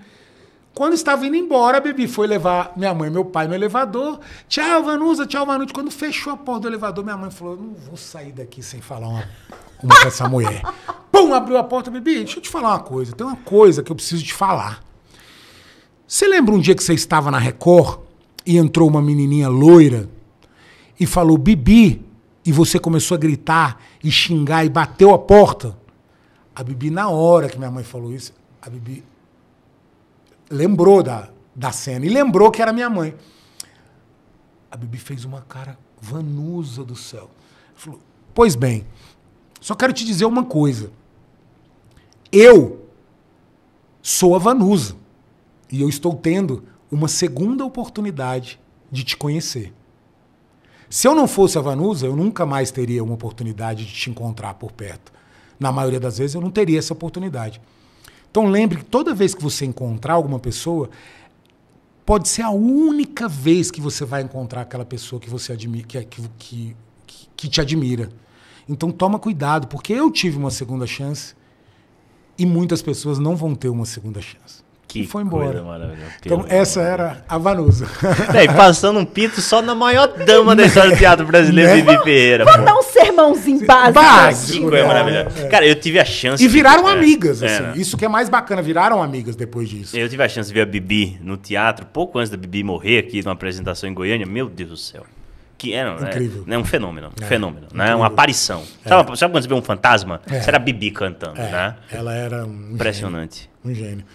quando estava indo embora, a Bibi foi levar minha mãe e meu pai no elevador. Tchau, Vanusa, tchau, Vanusa. Quando fechou a porta do elevador, minha mãe falou: Não vou sair daqui sem falar uma, uma com essa mulher pum, abriu a porta, bebê, deixa eu te falar uma coisa, tem uma coisa que eu preciso te falar. Você lembra um dia que você estava na Record e entrou uma menininha loira e falou Bibi e você começou a gritar e xingar e bateu a porta? A Bibi, na hora que minha mãe falou isso, a Bibi lembrou da, da cena e lembrou que era minha mãe. A Bibi fez uma cara vanusa do céu. Falou, pois bem, só quero te dizer uma coisa. Eu sou a Vanusa e eu estou tendo uma segunda oportunidade de te conhecer. Se eu não fosse a Vanusa, eu nunca mais teria uma oportunidade de te encontrar por perto. Na maioria das vezes, eu não teria essa oportunidade. Então lembre que toda vez que você encontrar alguma pessoa, pode ser a única vez que você vai encontrar aquela pessoa que você admira, que, é, que, que, que te admira. Então toma cuidado, porque eu tive uma segunda chance e muitas pessoas não vão ter uma segunda chance. Que e foi embora. Então, essa era a Vanusa. É, e passando um pito só na maior dama da história do teatro brasileiro, Bibi né? Ferreira. Pra dar um sermãozinho básico. Básico, é, é. Cara, eu tive a chance. E viraram de... É, amigas, assim. É. Isso que é mais bacana, viraram amigas depois disso. Eu tive a chance de ver a Bibi no teatro, pouco antes da Bibi morrer aqui numa apresentação em Goiânia. Meu Deus do céu que é, é Incrível. É, é um fenômeno, é, fenômeno, né? É uma aparição. É. Sabe, sabe, quando você vê um fantasma? É. Será Bibi cantando, né? Ela era um impressionante. Gênio, um gênio.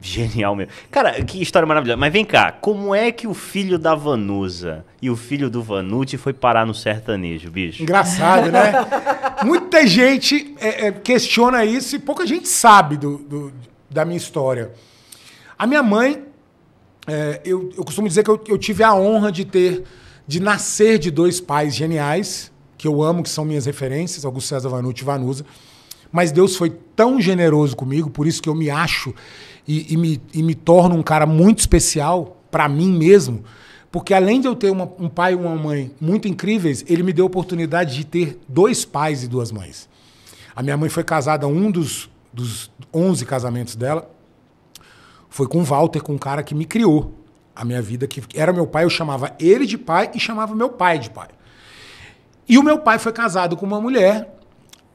Genial mesmo. Cara, que história maravilhosa. Mas vem cá, como é que o filho da Vanusa e o filho do Vanucci foi parar no sertanejo, bicho? Engraçado, né? Muita gente é, é, questiona isso e pouca gente sabe do, do, da minha história. A minha mãe, é, eu, eu costumo dizer que eu, eu tive a honra de ter de nascer de dois pais geniais, que eu amo, que são minhas referências, Augusto César Vanucci e Vanusa. Mas Deus foi tão generoso comigo, por isso que eu me acho e, e me, e me torno um cara muito especial para mim mesmo, porque além de eu ter uma, um pai e uma mãe muito incríveis, ele me deu a oportunidade de ter dois pais e duas mães. A minha mãe foi casada, um dos, dos 11 casamentos dela foi com o Walter, com um cara que me criou a minha vida, que era meu pai, eu chamava ele de pai e chamava meu pai de pai. E o meu pai foi casado com uma mulher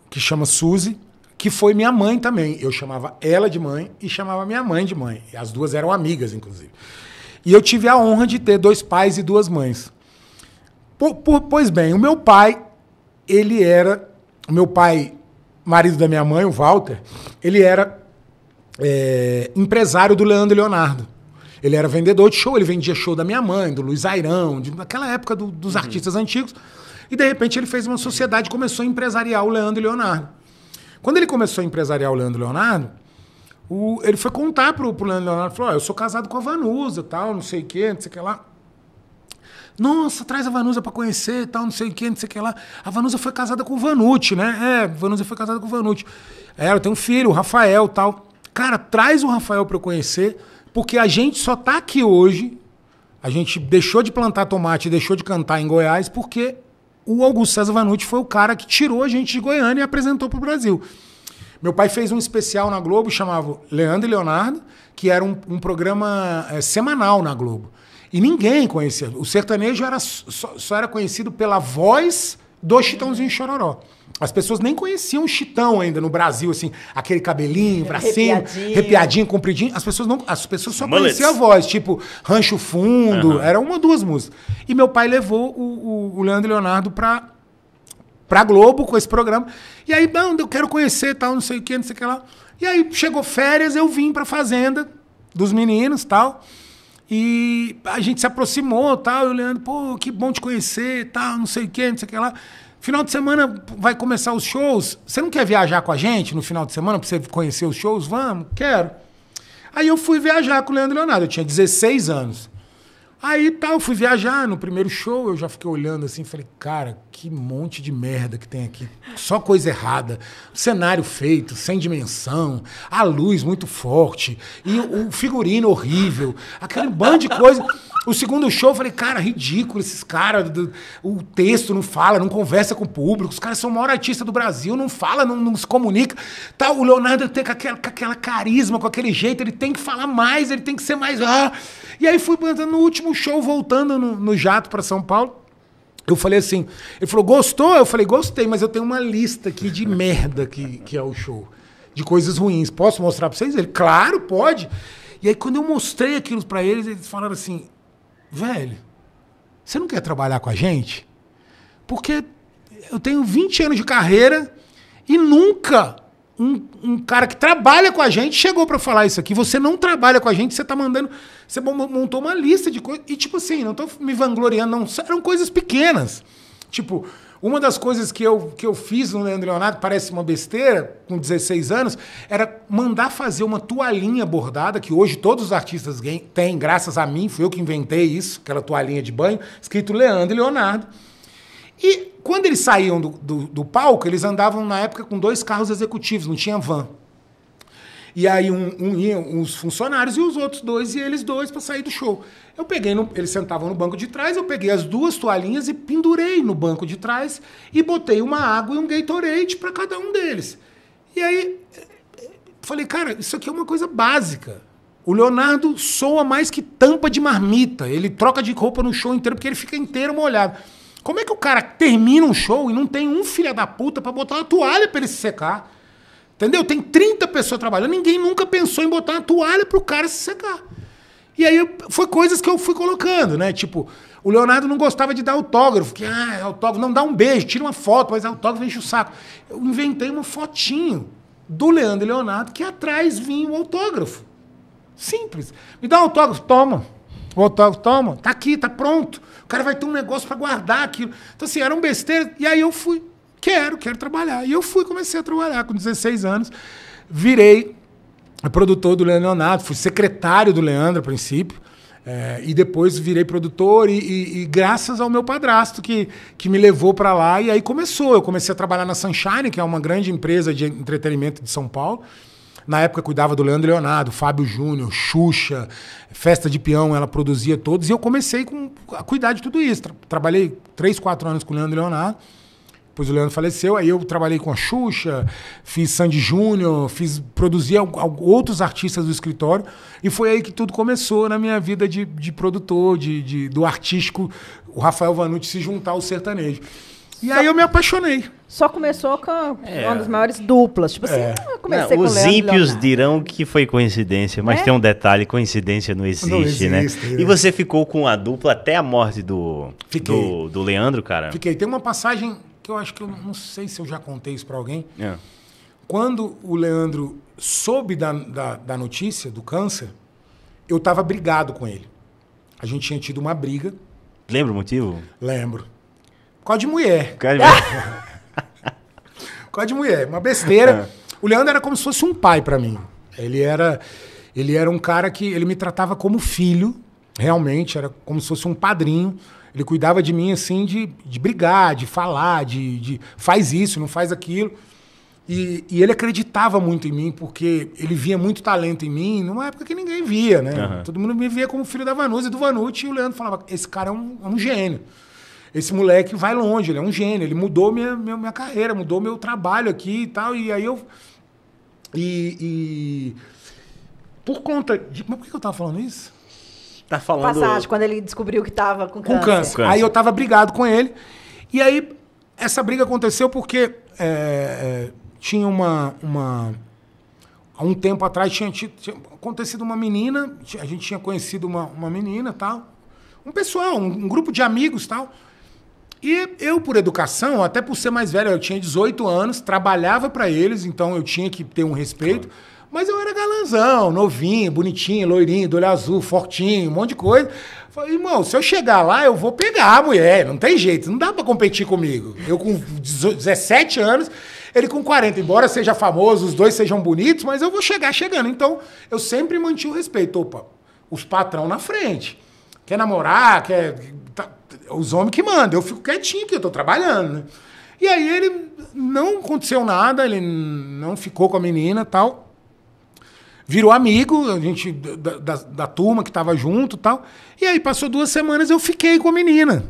que chama Suzy, que foi minha mãe também. Eu chamava ela de mãe e chamava minha mãe de mãe. As duas eram amigas, inclusive. E eu tive a honra de ter dois pais e duas mães. Por, por, pois bem, o meu pai, ele era. O meu pai, marido da minha mãe, o Walter, ele era é, empresário do Leandro Leonardo. Ele era vendedor de show, ele vendia show da minha mãe, do Luiz Airão, de, daquela época do, dos uhum. artistas antigos. E de repente ele fez uma sociedade e começou a empresariar o Leandro e Leonardo. Quando ele começou a empresariar o Leandro e Leonardo, o, ele foi contar pro, pro Leandro e Leonardo, falou, oh, eu sou casado com a Vanusa, tal, não sei o quê, não sei o que lá. Nossa, traz a Vanusa para conhecer, tal, não sei o que, não sei o que lá. A Vanusa foi casada com o Vanucci, né? É, Vanusa foi casada com o Vanucci. É, ela tem um filho, o Rafael, tal. Cara, traz o Rafael para eu conhecer porque a gente só está aqui hoje, a gente deixou de plantar tomate, deixou de cantar em Goiás, porque o Augusto César Vanucci foi o cara que tirou a gente de Goiânia e apresentou para o Brasil. Meu pai fez um especial na Globo, chamava Leandro e Leonardo, que era um, um programa é, semanal na Globo. E ninguém conhecia. O sertanejo era, só, só era conhecido pela voz do Chitãozinho Chororó. As pessoas nem conheciam o Chitão ainda no Brasil, assim, aquele cabelinho bracinho repiadinho arrepiadinho, compridinho. As pessoas, não, as pessoas só Mullets. conheciam a voz, tipo Rancho Fundo, uhum. era uma duas músicas. E meu pai levou o, o, o Leandro Leonardo pra, pra Globo com esse programa. E aí, não, eu quero conhecer tal, não sei o que, não sei o que lá. E aí chegou férias, eu vim pra fazenda dos meninos tal. E a gente se aproximou tal. E o Leandro, pô, que bom te conhecer tal, não sei o que, não sei o que lá. Final de semana vai começar os shows. Você não quer viajar com a gente no final de semana para você conhecer os shows? Vamos, quero. Aí eu fui viajar com o Leandro Leonardo. Eu tinha 16 anos. Aí tá, eu fui viajar no primeiro show, eu já fiquei olhando assim, falei, cara, que monte de merda que tem aqui. Só coisa errada. Cenário feito, sem dimensão, a luz muito forte, e o figurino horrível, aquele bando de coisa. O segundo show, eu falei, cara, ridículo esses caras. O texto não fala, não conversa com o público. Os caras são o maior artista do Brasil, não fala, não, não se comunica. Tá, o Leonardo tem com aquela, com aquela carisma, com aquele jeito, ele tem que falar mais, ele tem que ser mais. Ah. E aí fui plantando no último show voltando no, no jato para São Paulo. Eu falei assim, ele falou, gostou? Eu falei, gostei, mas eu tenho uma lista aqui de merda que, que é o show. De coisas ruins. Posso mostrar para vocês? Ele, claro, pode. E aí, quando eu mostrei aquilo para eles, eles falaram assim, velho, você não quer trabalhar com a gente? Porque eu tenho 20 anos de carreira e nunca um, um, cara que trabalha com a gente chegou para falar isso aqui. Você não trabalha com a gente, você tá mandando. Você montou uma lista de coisas. E, tipo assim, não tô me vangloriando, não. Eram coisas pequenas. Tipo, uma das coisas que eu, que eu fiz no Leandro Leonardo, parece uma besteira, com 16 anos, era mandar fazer uma toalhinha bordada, que hoje todos os artistas têm, graças a mim, fui eu que inventei isso, aquela toalhinha de banho, escrito Leandro Leonardo e quando eles saíam do, do, do, palco, eles andavam na época com dois carros executivos, não tinha van. E aí um, um iam funcionários e os outros dois, e eles dois para sair do show. Eu peguei, no, eles sentavam no banco de trás, eu peguei as duas toalhinhas e pendurei no banco de trás e botei uma água e um Gatorade para cada um deles. E aí falei, cara, isso aqui é uma coisa básica. O Leonardo soa mais que tampa de marmita. Ele troca de roupa no show inteiro porque ele fica inteiro molhado. Como é que o cara termina um show e não tem um filho da puta pra botar uma toalha pra ele se secar? Entendeu? Tem 30 pessoas trabalhando, ninguém nunca pensou em botar uma toalha pro cara se secar. E aí foi coisas que eu fui colocando, né? Tipo, o Leonardo não gostava de dar autógrafo, que ah, é autógrafo, não dá um beijo, tira uma foto, mas autógrafo enche o saco. Eu inventei uma fotinho do Leandro e Leonardo que atrás vinha o autógrafo. Simples. Me dá um autógrafo, toma. O autógrafo, toma. Tá aqui, tá pronto cara vai ter um negócio para guardar aquilo. Então, assim, era um besteira. E aí eu fui, quero, quero trabalhar. E eu fui, comecei a trabalhar com 16 anos. Virei produtor do Leonardo, fui secretário do Leandro a princípio. É, e depois virei produtor e, e, e, graças ao meu padrasto que, que me levou para lá e aí começou. Eu comecei a trabalhar na Sunshine, que é uma grande empresa de entretenimento de São Paulo. Na época cuidava do Leandro Leonardo, Fábio Júnior, Xuxa, Festa de Peão, ela produzia todos. E eu comecei com, a cuidar de tudo isso. Trabalhei três, quatro anos com o Leandro Leonardo. Depois o Leandro faleceu, aí eu trabalhei com a Xuxa, fiz Sandy Júnior, fiz, produzia outros artistas do escritório, e foi aí que tudo começou na minha vida de, de produtor, de, de, do artístico, o Rafael Vanucci se juntar ao sertanejo. E só, aí eu me apaixonei. Só começou com é. uma das maiores duplas. Tipo assim, é. Ah, comecei não, com Os ímpios dirão que foi coincidência, mas é? tem um detalhe, coincidência não existe, não né? existe né? E é. você ficou com a dupla até a morte do, do, do, Leandro, cara? Fiquei. Tem uma passagem que eu acho que eu não sei se eu já contei isso para alguém. É. Quando o Leandro soube da, da, da notícia do câncer, eu estava brigado com ele. A gente tinha tido uma briga. Lembra o motivo? Lembro. Por de mulher. Por de mulher. de mulher. Uma besteira. É. O Leandro era como se fosse um pai para mim. Ele era, ele era um cara que ele me tratava como filho, realmente. Era como se fosse um padrinho. Ele cuidava de mim, assim, de, de brigar, de falar, de, de faz isso, não faz aquilo. E, e, ele acreditava muito em mim, porque ele via muito talento em mim, numa época que ninguém via, né? Uhum. Todo mundo me via como filho da Vanusa e do Vanucci, e o Leandro falava: esse cara é um, é um gênio esse moleque vai longe, ele é um gênio, ele mudou minha, minha, minha carreira, mudou meu trabalho aqui e tal. E aí eu. E. e por conta. De, mas por que eu tava falando isso? Tá falando. Passagem, quando ele descobriu que tava com câncer. Com câncer. câncer. Aí eu tava brigado com ele. E aí essa briga aconteceu porque é, é tinha uma, uma. Há um tempo atrás tinha, tinha, acontecido uma menina, a gente tinha conhecido uma, uma menina tal. Um pessoal, um, um grupo de amigos tal. E eu, por educação, até por ser mais velho, eu tinha 18 anos, trabalhava para eles, então eu tinha que ter um respeito. Claro. Mas eu era galanzão, novinho, bonitinho, loirinho, do olho azul, fortinho, um monte de coisa. Falei, irmão, se eu chegar lá, eu vou pegar a mulher. Não tem jeito, não dá para competir comigo. Eu com 17 anos, ele com 40. Embora seja famoso, os dois sejam bonitos, mas eu vou chegar chegando. Então, eu sempre mantinha o respeito. Opa, os patrão na frente. Quer namorar, quer os homens que mandam. Eu fico quietinho aqui, eu tô trabalhando, né? E aí ele não aconteceu nada, ele não ficou com a menina tal. Virou amigo, a gente da, da, da turma que estava junto tal. E aí passou duas semanas, eu fiquei com a menina.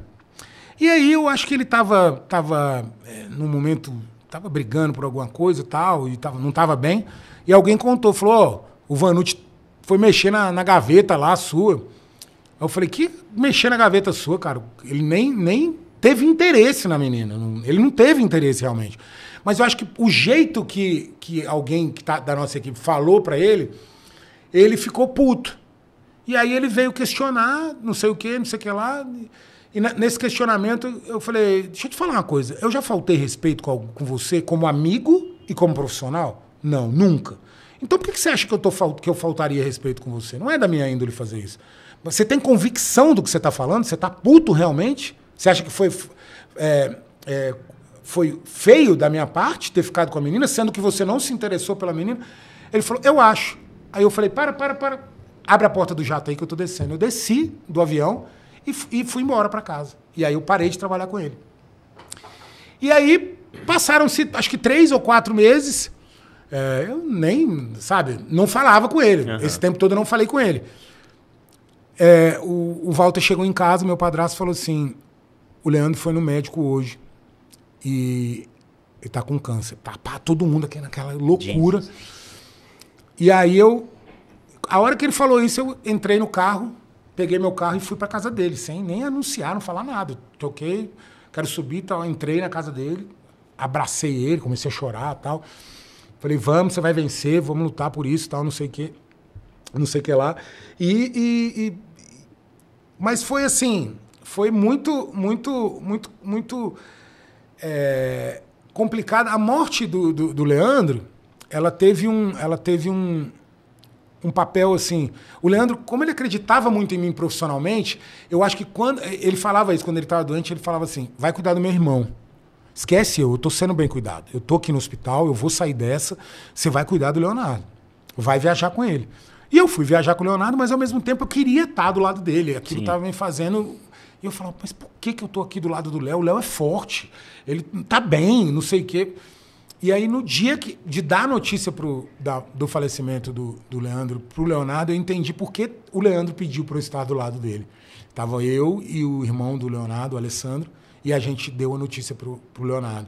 E aí eu acho que ele estava tava, é, num momento, estava brigando por alguma coisa tal, e tava, não estava bem. E alguém contou, falou, oh, o Vanute foi mexer na, na gaveta lá sua. Eu falei, que mexer na gaveta sua, cara? Ele nem, nem teve interesse na menina. Ele não teve interesse realmente. Mas eu acho que o jeito que, que alguém que tá da nossa equipe falou para ele, ele ficou puto. E aí ele veio questionar, não sei o que, não sei o que lá. E nesse questionamento eu falei, deixa eu te falar uma coisa, eu já faltei respeito com, com você como amigo e como profissional? Não, nunca. Então por que, que você acha que eu, tô, que eu faltaria respeito com você? Não é da minha índole fazer isso. Você tem convicção do que você está falando? Você está puto realmente? Você acha que foi, é, é, foi feio da minha parte ter ficado com a menina, sendo que você não se interessou pela menina? Ele falou, eu acho. Aí eu falei, para, para, para. Abre a porta do jato aí que eu estou descendo. Eu desci do avião e, e fui embora para casa. E aí eu parei de trabalhar com ele. E aí passaram-se, acho que três ou quatro meses. É, eu nem, sabe, não falava com ele. Uhum. Esse tempo todo eu não falei com ele. É, o, o Walter chegou em casa, meu padrasto falou assim: o Leandro foi no médico hoje e ele tá com câncer. Pá, pá, todo mundo aqui naquela loucura. E aí eu. A hora que ele falou isso, eu entrei no carro, peguei meu carro e fui para casa dele, sem nem anunciar, não falar nada. Toquei, quero subir, tal. entrei na casa dele, abracei ele, comecei a chorar tal. Falei, vamos, você vai vencer, vamos lutar por isso, tal, não sei o quê, não sei o que lá. E, e, e mas foi assim, foi muito, muito, muito, muito é, complicado. A morte do, do, do, Leandro, ela teve um, ela teve um, um papel assim. O Leandro, como ele acreditava muito em mim profissionalmente, eu acho que quando ele falava isso quando ele estava doente, ele falava assim: "Vai cuidar do meu irmão". Esquece eu, eu estou sendo bem cuidado. Eu estou aqui no hospital, eu vou sair dessa, você vai cuidar do Leonardo. Vai viajar com ele. E eu fui viajar com o Leonardo, mas ao mesmo tempo eu queria estar do lado dele. Aquilo estava me fazendo. E eu falava, mas por que, que eu estou aqui do lado do Léo? O Léo é forte, ele tá bem, não sei o quê. E aí, no dia que, de dar a notícia pro, da, do falecimento do, do Leandro para o Leonardo, eu entendi por que o Leandro pediu para eu estar do lado dele. Estava eu e o irmão do Leonardo, o Alessandro, e a gente deu a notícia para o Leonardo.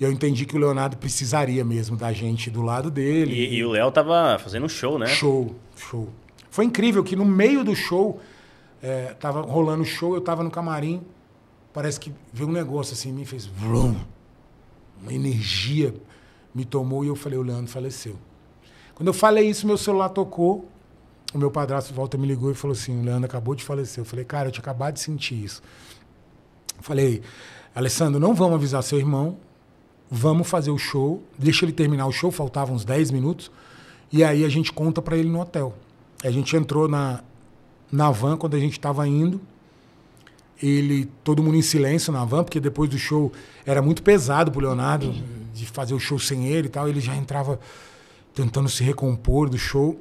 E eu entendi que o Leonardo precisaria mesmo da gente do lado dele. E, e o Léo tava fazendo um show, né? Show, show. Foi incrível que no meio do show, é, tava rolando o show, eu tava no camarim, parece que veio um negócio assim, em mim fez vrum, uma energia me tomou e eu falei, o Leandro faleceu. Quando eu falei isso, meu celular tocou, o meu padrasto volta me ligou e falou assim, o Leandro acabou de falecer. Eu falei, cara, eu tinha acabado de sentir isso. Eu falei, Alessandro, não vamos avisar seu irmão, vamos fazer o show, deixa ele terminar o show, faltavam uns 10 minutos, e aí a gente conta para ele no hotel. A gente entrou na, na van quando a gente estava indo, ele todo mundo em silêncio na van, porque depois do show era muito pesado pro Leonardo de fazer o show sem ele e tal, ele já entrava tentando se recompor do show.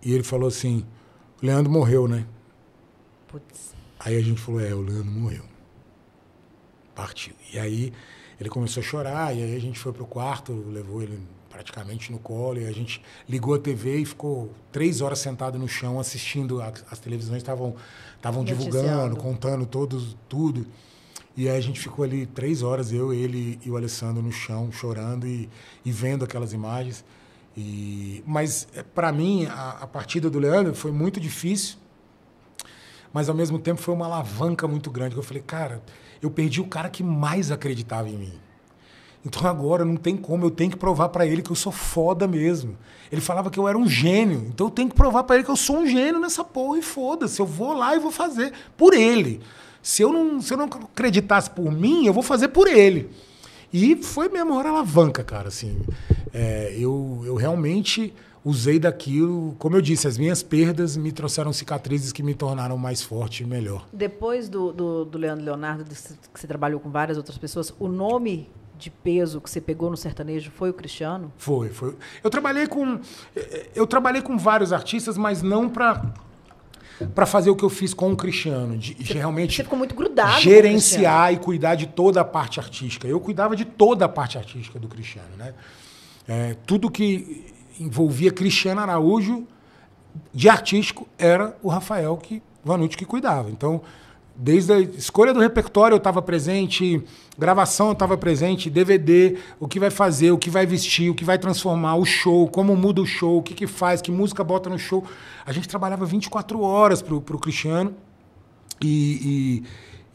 E ele falou assim: "O Leandro morreu, né?" Putz. Aí a gente falou: "É, o Leandro morreu." Partiu. E aí ele começou a chorar e aí a gente foi para o quarto, levou ele praticamente no colo e a gente ligou a TV e ficou três horas sentado no chão assistindo. A, as televisões estavam estavam divulgando, contando todos tudo. E aí a gente ficou ali três horas, eu, ele e o Alessandro no chão, chorando e, e vendo aquelas imagens. E, mas, eh, para mim, a, a, partida do Leandro foi muito difícil, mas, ao mesmo tempo, foi uma alavanca muito grande. Eu falei, cara, eu perdi o cara que mais acreditava em mim. Então agora não tem como, eu tenho que provar para ele que eu sou foda mesmo. Ele falava que eu era um gênio, então eu tenho que provar para ele que eu sou um gênio nessa porra e foda-se, eu vou lá e vou fazer por ele. Se eu não, se eu não acreditasse por mim, eu vou fazer por ele. E foi mesmo hora alavanca, cara, assim. É, eu, eu realmente usei daquilo. Como eu disse, as minhas perdas me trouxeram cicatrizes que me tornaram mais forte e melhor. Depois do, do, do Leandro Leonardo, que você trabalhou com várias outras pessoas, o nome de peso que você pegou no sertanejo foi o Cristiano? Foi, foi. Eu trabalhei com eu trabalhei com vários artistas, mas não para para fazer o que eu fiz com o Cristiano, de você, realmente você ficou muito grudado gerenciar e cuidar de toda a parte artística. Eu cuidava de toda a parte artística do Cristiano, né? É, tudo que envolvia Cristiano Araújo, de artístico, era o Rafael que Vanucci que cuidava. Então, desde a escolha do repertório eu estava presente, gravação eu estava presente, DVD, o que vai fazer, o que vai vestir, o que vai transformar, o show, como muda o show, o que, que faz, que música bota no show. A gente trabalhava 24 horas para o Cristiano e,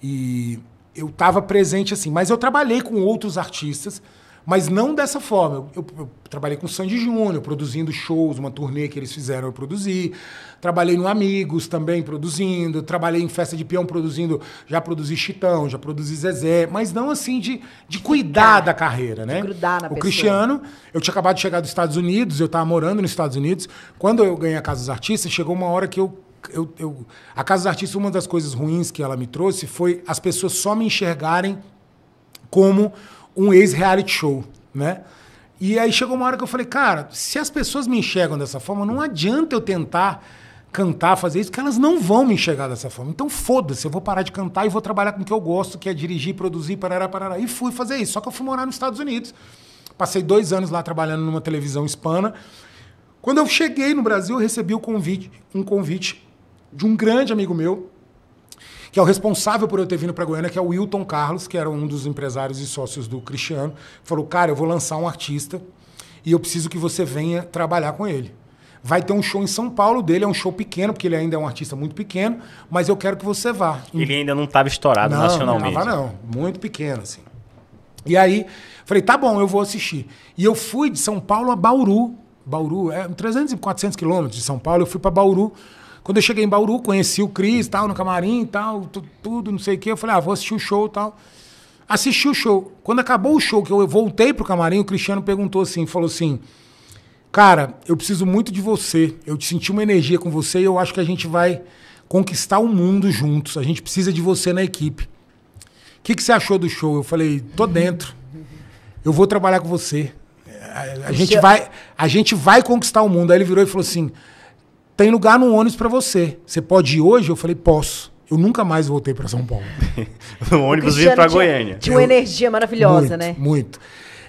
e, e eu estava presente assim. Mas eu trabalhei com outros artistas mas não dessa forma. Eu, eu, eu trabalhei com o Sandy Júnior, produzindo shows, uma turnê que eles fizeram eu produzi. Trabalhei no Amigos também produzindo. Trabalhei em festa de peão produzindo. Já produzi Chitão, já produzi Zezé. Mas não assim de, de cuidar da carreira, né? De grudar na o pessoa. Cristiano, eu tinha acabado de chegar dos Estados Unidos, eu estava morando nos Estados Unidos. Quando eu ganhei a Casa dos Artistas, chegou uma hora que eu eu, eu, a Casa dos Artistas, uma das coisas ruins que ela me trouxe foi as pessoas só me enxergarem como um ex-reality show, né? E aí chegou uma hora que eu falei, cara, se as pessoas me enxergam dessa forma, não adianta eu tentar cantar, fazer isso, que elas não vão me enxergar dessa forma. Então foda-se, eu vou parar de cantar e vou trabalhar com o que eu gosto, que é dirigir, produzir, parará, parará. E fui fazer isso. Só que eu fui morar nos Estados Unidos. Passei dois anos lá trabalhando numa televisão hispana. Quando eu cheguei no Brasil, eu recebi o convite, um convite de um grande amigo meu, que é o responsável por eu ter vindo para Goiânia, que é o Wilton Carlos, que era um dos empresários e sócios do Cristiano, falou: "Cara, eu vou lançar um artista e eu preciso que você venha trabalhar com ele. Vai ter um show em São Paulo dele, é um show pequeno, porque ele ainda é um artista muito pequeno, mas eu quero que você vá". Ele ainda não estava estourado não, nacionalmente. Não, tava, não, muito pequeno assim. E aí, falei: "Tá bom, eu vou assistir". E eu fui de São Paulo a Bauru. Bauru é 300 e 400 quilômetros de São Paulo, eu fui para Bauru quando eu cheguei em Bauru, conheci o Cris, tal, no camarim, tal, tudo, não sei o quê. Eu falei, ah, vou assistir o show, tal. Assisti o show. Quando acabou o show, que eu voltei pro camarim, o Cristiano perguntou assim, falou assim, cara, eu preciso muito de você. Eu te senti uma energia com você e eu acho que a gente vai conquistar o mundo juntos. A gente precisa de você na equipe. O que, que você achou do show? Eu falei, tô dentro. Eu vou trabalhar com você. A, a gente vai, a gente vai conquistar o mundo. Aí ele virou e falou assim: tem lugar no ônibus para você. Você pode ir hoje? Eu falei, posso. Eu nunca mais voltei para São Paulo. o ônibus vinha para Goiânia. Tinha uma energia maravilhosa, muito, né? Muito.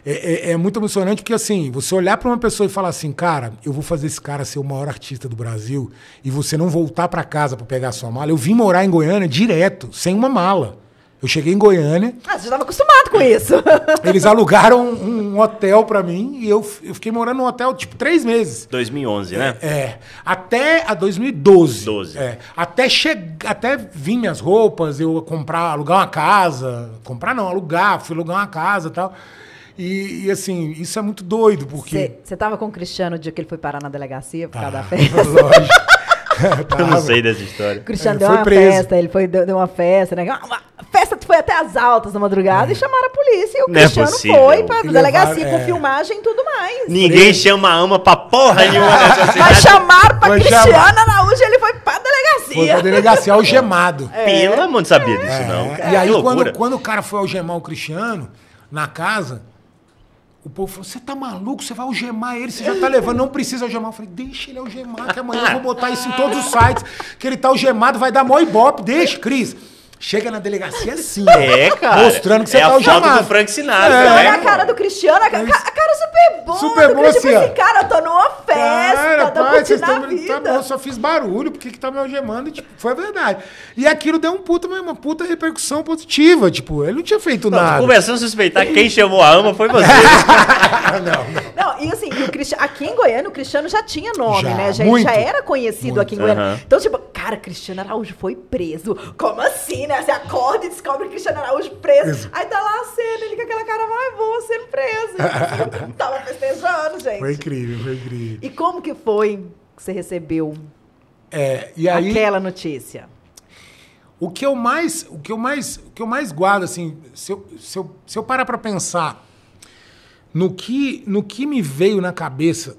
É, é, é, muito emocionante porque, assim, você olhar para uma pessoa e falar assim, cara, eu vou fazer esse cara ser o maior artista do Brasil e você não voltar para casa para pegar sua mala. Eu vim morar em Goiânia direto, sem uma mala. Eu cheguei em Goiânia. Ah, você estava acostumado com isso. Eles alugaram um, um hotel para mim e eu, eu, fiquei morando num hotel, tipo, três meses. 2011, né? É, é. Até a 2012. 12. É, até, che... até vir minhas roupas, eu comprar, alugar uma casa. Comprar não, alugar. Fui alugar uma casa e tal. E, e, assim, isso é muito doido, porque... Você estava com o Cristiano o dia que ele foi parar na delegacia por ah, causa da ah, festa? Lógico. Eu não sei dessa história. O Cristiano ele é, deu uma preso. festa, ele foi deu, deu uma festa, né? Ah, uma festa foi até as altas da madrugada é. e chamaram a polícia. E o é Cristiano é foi pra delegacia com é. filmagem e tudo mais. Ninguém chama a ama pra porra é. nenhuma. Mas chamaram pra Cristiano chamar. Araújo ele foi pra delegacia. Foi pra delegacia, algemado. É. Pelo amor, não sabia disso, não. e aí, quando, quando o cara foi algemar o Cristiano, na casa, o povo falou: você tá maluco? Você vai algemar ele, você já tá levando, não precisa algemar. Eu falei, deixa ele algemar, que amanhã eu vou botar isso em todos os sites, que ele tá algemado, vai dar mó ibope, deixa, Cris. Chega na delegacia assim, é, cara. Mostrando que você é tá o chamado. do Frank Sinatra, é. né? a cara do Cristiano, a, a cara super boa. Super boa, assim, ó. Assim, cara, eu tô numa festa, cara, tô pai, vocês tá vida. Tá bom, só fiz barulho, porque que tá me algemando? tipo, foi verdade. E aquilo deu um puta, uma puta repercussão positiva, tipo, ele não tinha feito não, nada. Começando a suspeitar quem chamou a ama foi você. não, não. Não, e assim, o Cristiano, aqui em Goiânia, o Cristiano já tinha nome, já, né? Já, muito, já era conhecido muito, aqui em Goiânia. Então, tipo, cara, Cristiano Araújo foi preso. Como assim, né? né? Você acorda e descobre Cristiano Araújo preso. Isso. Aí tá lá a cena, ele com aquela cara mais boa sendo preso. tava festejando, gente. Foi incrível, foi incrível. E como que foi que você recebeu é, e aí, aquela notícia? O que eu mais, o que eu mais, o que eu mais guardo, assim, se eu, se eu, se eu parar pra pensar no que, no que me veio na cabeça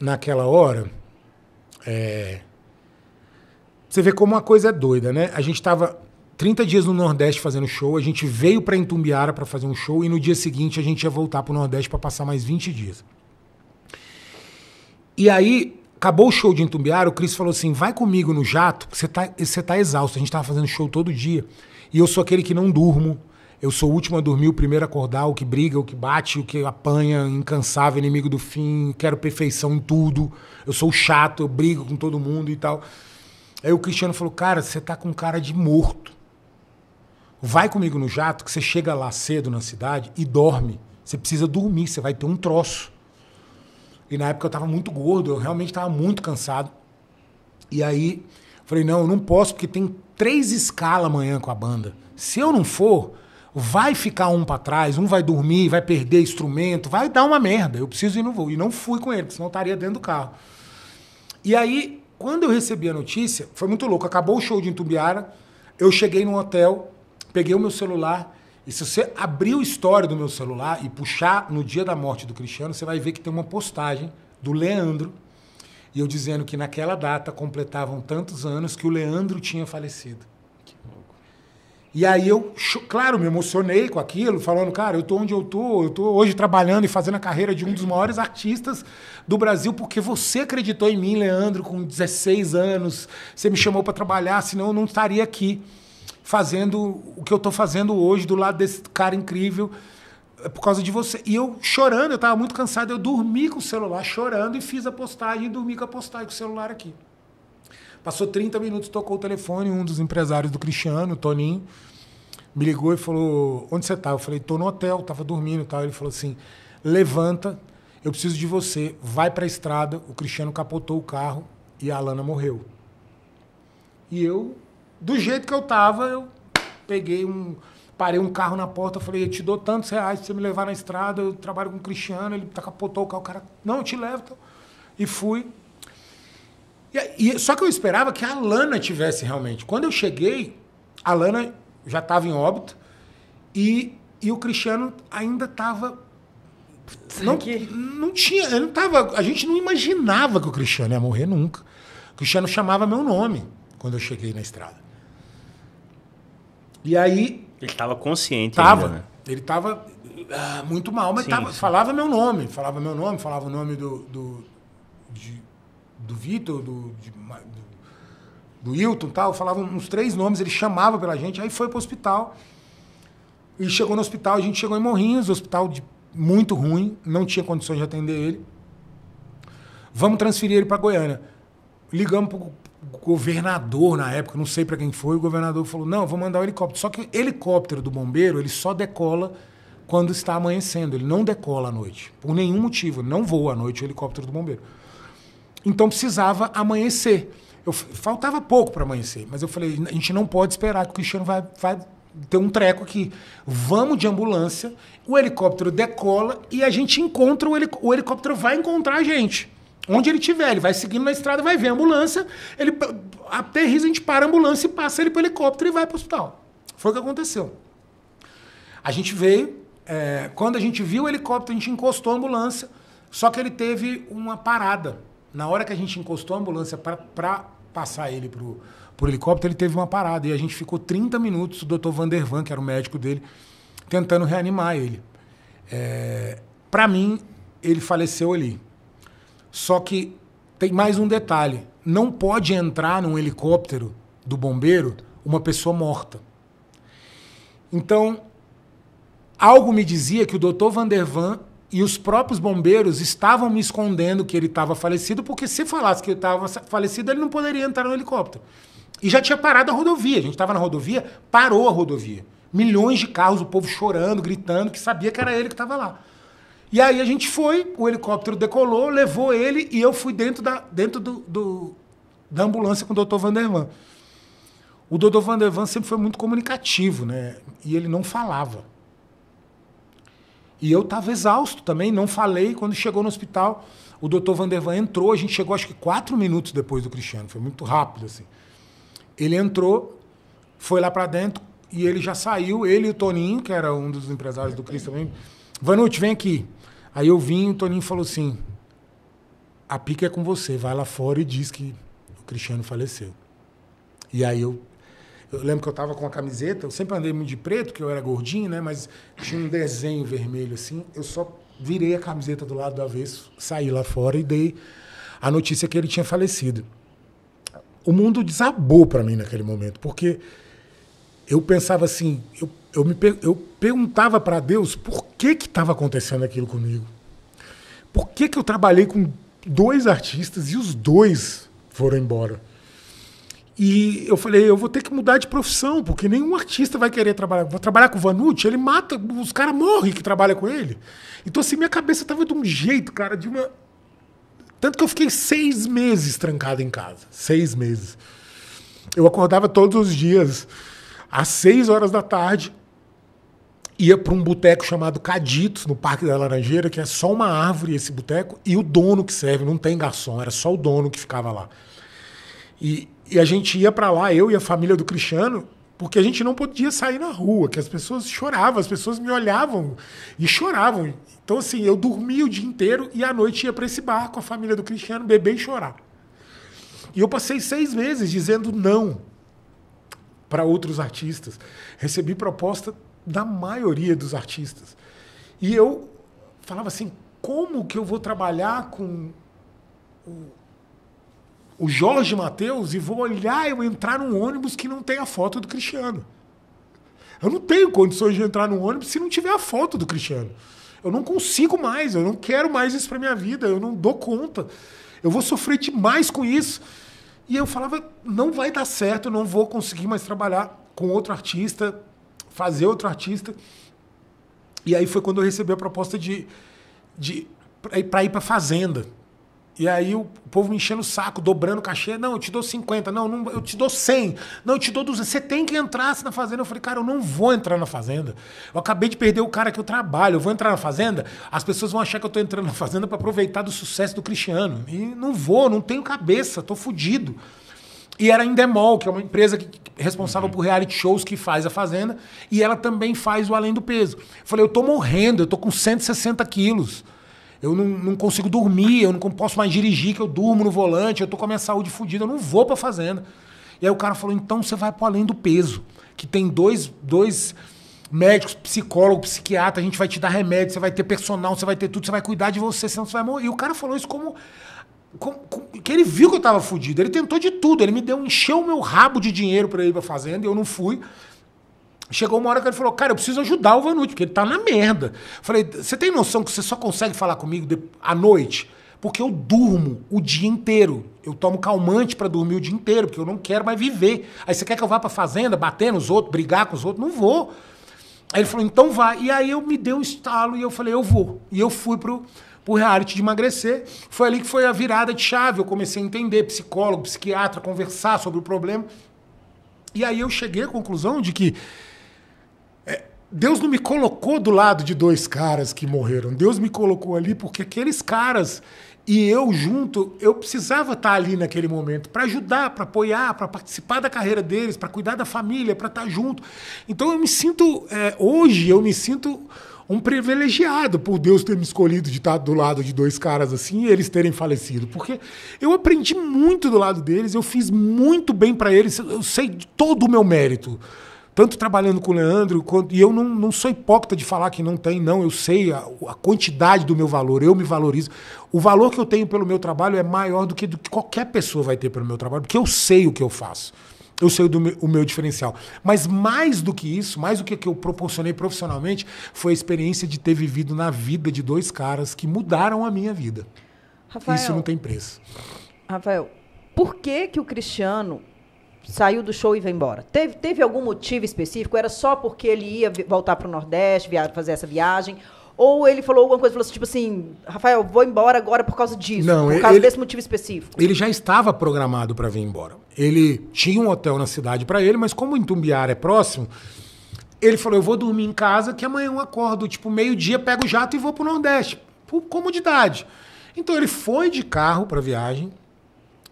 naquela hora, é, você vê como uma coisa é doida, né? A gente estava 30 dias no Nordeste fazendo show, a gente veio para Entumbiara para fazer um show e no dia seguinte a gente ia voltar para o Nordeste para passar mais 20 dias. E aí, acabou o show de Entumbiara, o Cris falou assim: vai comigo no jato, você está você tá exausto. A gente tava fazendo show todo dia. E eu sou aquele que não durmo. Eu sou o último a dormir, o primeiro a acordar, o que briga, o que bate, o que apanha, incansável, inimigo do fim, quero perfeição em tudo. Eu sou chato, eu brigo com todo mundo e tal. Aí o Cristiano falou: Cara, você tá com cara de morto. Vai comigo no jato, que você chega lá cedo na cidade e dorme. Você precisa dormir, você vai ter um troço. E na época eu estava muito gordo, eu realmente estava muito cansado. E aí falei, não, eu não posso, porque tem três escalas amanhã com a banda. Se eu não for, vai ficar um para trás, um vai dormir, vai perder instrumento, vai dar uma merda. Eu preciso ir no voo. E não fui com ele, porque senão eu estaria dentro do carro. E aí, quando eu recebi a notícia, foi muito louco. Acabou o show de Intubiara, eu cheguei num hotel, peguei o meu celular. E se você abrir o story do meu celular e puxar no dia da morte do Cristiano, você vai ver que tem uma postagem do Leandro. E eu dizendo que naquela data completavam tantos anos que o Leandro tinha falecido. Que louco. E aí eu, claro, me emocionei com aquilo, falando, cara, eu tô onde eu tô, eu tô hoje trabalhando e fazendo a carreira de um dos maiores artistas do Brasil, porque você acreditou em mim, Leandro, com 16 anos, você me chamou para trabalhar, senão eu não estaria aqui fazendo o que eu estou fazendo hoje do lado desse cara incrível é por causa de você. E eu chorando, eu estava muito cansado, eu dormi com o celular chorando e fiz a postagem e dormi com a postagem com o celular aqui. Passou 30 minutos, tocou o telefone, um dos empresários do Cristiano, o Toninho, me ligou e falou: Onde você está? Eu falei: Estou no hotel, estava dormindo e tal. Ele falou assim: Levanta, eu preciso de você, vai para a estrada. O Cristiano capotou o carro e a Alana morreu. E eu do jeito que eu tava, eu peguei um. Parei um carro na porta, falei, eu te dou tantos reais pra você me levar na estrada, eu trabalho com o Cristiano, ele tá capotou o carro, o cara, não, eu te levo. Então. E fui. E, e, só que eu esperava que a Lana tivesse realmente. Quando eu cheguei, a Lana já estava em óbito e, e o Cristiano ainda estava. Não, não tinha. Ele não tava, a gente não imaginava que o Cristiano ia morrer nunca. O Cristiano chamava meu nome quando eu cheguei na estrada. E aí. Ele estava consciente, tava, ainda, né? Ele estava ah, muito mal, mas sim, tava, sim. falava meu nome, falava meu nome, falava o nome do. do, do Vitor, do, do do Hilton tal, falava uns três nomes, ele chamava pela gente, aí foi pro hospital. E chegou no hospital, a gente chegou em Morrinhos, hospital de, muito ruim, não tinha condições de atender ele. Vamos transferir ele para Goiânia. Ligamos pro, governador na época, não sei para quem foi, o governador falou: "Não, vou mandar o um helicóptero". Só que o helicóptero do bombeiro, ele só decola quando está amanhecendo, ele não decola à noite. Por nenhum motivo, não voa à noite o helicóptero do bombeiro. Então precisava amanhecer. Eu, faltava pouco para amanhecer, mas eu falei: a gente não pode esperar que o Cristiano vai, vai ter um treco aqui. Vamos de ambulância, o helicóptero decola e a gente encontra o, helic o helicóptero vai encontrar a gente. Onde ele tiver, ele vai seguindo na estrada, vai ver a ambulância, ele aterriza, a gente para a ambulância e passa ele para o helicóptero e vai para o hospital. Foi o que aconteceu. A gente veio, é, quando a gente viu o helicóptero, a gente encostou a ambulância, só que ele teve uma parada. Na hora que a gente encostou a ambulância para passar ele para o helicóptero, ele teve uma parada. E a gente ficou 30 minutos, o doutor Vandervan, que era o médico dele, tentando reanimar ele. É, para mim, ele faleceu ali. Só que tem mais um detalhe: não pode entrar num helicóptero do bombeiro uma pessoa morta. Então, algo me dizia que o doutor Vandervan e os próprios bombeiros estavam me escondendo que ele estava falecido, porque se falasse que ele estava falecido, ele não poderia entrar no helicóptero. E já tinha parado a rodovia. A gente estava na rodovia, parou a rodovia. Milhões de carros, o povo chorando, gritando, que sabia que era ele que estava lá. E aí a gente foi, o helicóptero decolou, levou ele e eu fui dentro da, dentro do, do da ambulância com o doutor Vandervan. O doutor Vandervan sempre foi muito comunicativo, né? E ele não falava. E eu estava exausto também, não falei. Quando chegou no hospital, o doutor Vandervan entrou. A gente chegou, acho que quatro minutos depois do Cristiano, foi muito rápido assim. Ele entrou, foi lá para dentro e ele já saiu. Ele e o Toninho, que era um dos empresários do Cris também. Vanucci, vem aqui. Aí eu vim e o Toninho falou assim: a pica é com você, vai lá fora e diz que o Cristiano faleceu. E aí eu. Eu lembro que eu estava com a camiseta, eu sempre andei muito de preto, porque eu era gordinho, né? Mas tinha um desenho vermelho assim. Eu só virei a camiseta do lado do avesso, saí lá fora e dei a notícia que ele tinha falecido. O mundo desabou para mim naquele momento, porque eu pensava assim, eu eu, me, eu perguntava para Deus por que que estava acontecendo aquilo comigo. Por que, que eu trabalhei com dois artistas e os dois foram embora? E eu falei, eu vou ter que mudar de profissão, porque nenhum artista vai querer trabalhar. Vou trabalhar com o Vanucci, ele mata, os caras morrem que trabalham com ele. Então, assim, minha cabeça tava de um jeito, cara, de uma. Tanto que eu fiquei seis meses trancado em casa. Seis meses. Eu acordava todos os dias, às seis horas da tarde, ia para um boteco chamado Caditos, no Parque da Laranjeira, que é só uma árvore esse boteco, e o dono que serve, não tem garçom, era só o dono que ficava lá. E, e a gente ia para lá, eu e a família do Cristiano, porque a gente não podia sair na rua, que as pessoas choravam, as pessoas me olhavam e choravam. Então, assim, eu dormia o dia inteiro e à noite ia para esse bar com a família do Cristiano beber e chorar. E eu passei seis meses dizendo não para outros artistas. Recebi proposta da maioria dos artistas. E eu falava assim, como que eu vou trabalhar com o, o Jorge Matheus e vou olhar eu entrar num ônibus que não tem a foto do Cristiano? Eu não tenho condições de entrar num ônibus se não tiver a foto do Cristiano. Eu não consigo mais, eu não quero mais isso para minha vida, eu não dou conta. Eu vou sofrer demais com isso. E eu falava, não vai dar certo, não vou conseguir mais trabalhar com outro artista fazer outro artista. E aí foi quando eu recebi a proposta de, de para ir para Fazenda. E aí o povo me enchendo o saco, dobrando o cachê. Não, eu te dou 50. Não, não eu te dou 100. Não, eu te dou 200. Você tem que entrar na Fazenda. Eu falei, cara, eu não vou entrar na Fazenda. Eu acabei de perder o cara que eu trabalho. Eu vou entrar na Fazenda? As pessoas vão achar que eu estou entrando na Fazenda para aproveitar do sucesso do Cristiano. E não vou, não tenho cabeça, estou fudido. E era a Indemol, que é uma empresa que, responsável uhum. por reality shows que faz a Fazenda. E ela também faz o Além do Peso. Eu falei, eu tô morrendo, eu tô com 160 quilos. Eu não, não consigo dormir, eu não posso mais dirigir, que eu durmo no volante, eu tô com a minha saúde fodida, eu não vou pra Fazenda. E aí o cara falou, então você vai pro Além do Peso, que tem dois, dois médicos, psicólogo, psiquiatra, a gente vai te dar remédio, você vai ter personal, você vai ter tudo, você vai cuidar de você, senão você vai morrer. E o cara falou isso como com, com, que ele viu que eu tava fudido. Ele tentou de tudo. Ele me deu, encheu o meu rabo de dinheiro para ir pra fazenda e eu não fui. Chegou uma hora que ele falou, cara, eu preciso ajudar o Vanucci, porque ele tá na merda. Falei, você tem noção que você só consegue falar comigo de, à noite? Porque eu durmo o dia inteiro. Eu tomo calmante para dormir o dia inteiro, porque eu não quero mais viver. Aí você quer que eu vá pra fazenda, bater nos outros, brigar com os outros? Não vou. Aí ele falou, então vá. E aí eu me dei um estalo e eu falei, eu vou. E eu fui pro por reality Arte de Emagrecer. Foi ali que foi a virada de chave. Eu comecei a entender psicólogo, psiquiatra, conversar sobre o problema. E aí eu cheguei à conclusão de que é, Deus não me colocou do lado de dois caras que morreram. Deus me colocou ali porque aqueles caras e eu junto, eu precisava estar ali naquele momento para ajudar, para apoiar, para participar da carreira deles, para cuidar da família, para estar junto. Então eu me sinto, é, hoje eu me sinto um privilegiado por Deus ter me escolhido de estar do lado de dois caras assim e eles terem falecido. Porque eu aprendi muito do lado deles, eu fiz muito bem para eles, eu sei de todo o meu mérito. Tanto trabalhando com o Leandro, quanto, e eu não, não sou hipócrita de falar que não tem, não. Eu sei a, a quantidade do meu valor, eu me valorizo. O valor que eu tenho pelo meu trabalho é maior do que, do que qualquer pessoa vai ter pelo meu trabalho, porque eu sei o que eu faço eu sei do meu, o meu diferencial. Mas mais do que isso, mais do que, que eu proporcionei profissionalmente, foi a experiência de ter vivido na vida de dois caras que mudaram a minha vida. Rafael, isso não tem preço. Rafael, por que, que o Cristiano saiu do show e veio embora? Teve, teve algum motivo específico? Era só porque ele ia voltar para o Nordeste, fazer essa viagem? Ou ele falou alguma coisa, falou assim, tipo assim, Rafael, vou embora agora por causa disso, Não, por causa ele, desse motivo específico. Ele já estava programado para vir embora. Ele tinha um hotel na cidade para ele, mas como Itumbiara é próximo, ele falou, eu vou dormir em casa, que amanhã eu acordo, tipo, meio-dia, pego o jato e vou para o Nordeste, por comodidade. Então ele foi de carro para a viagem,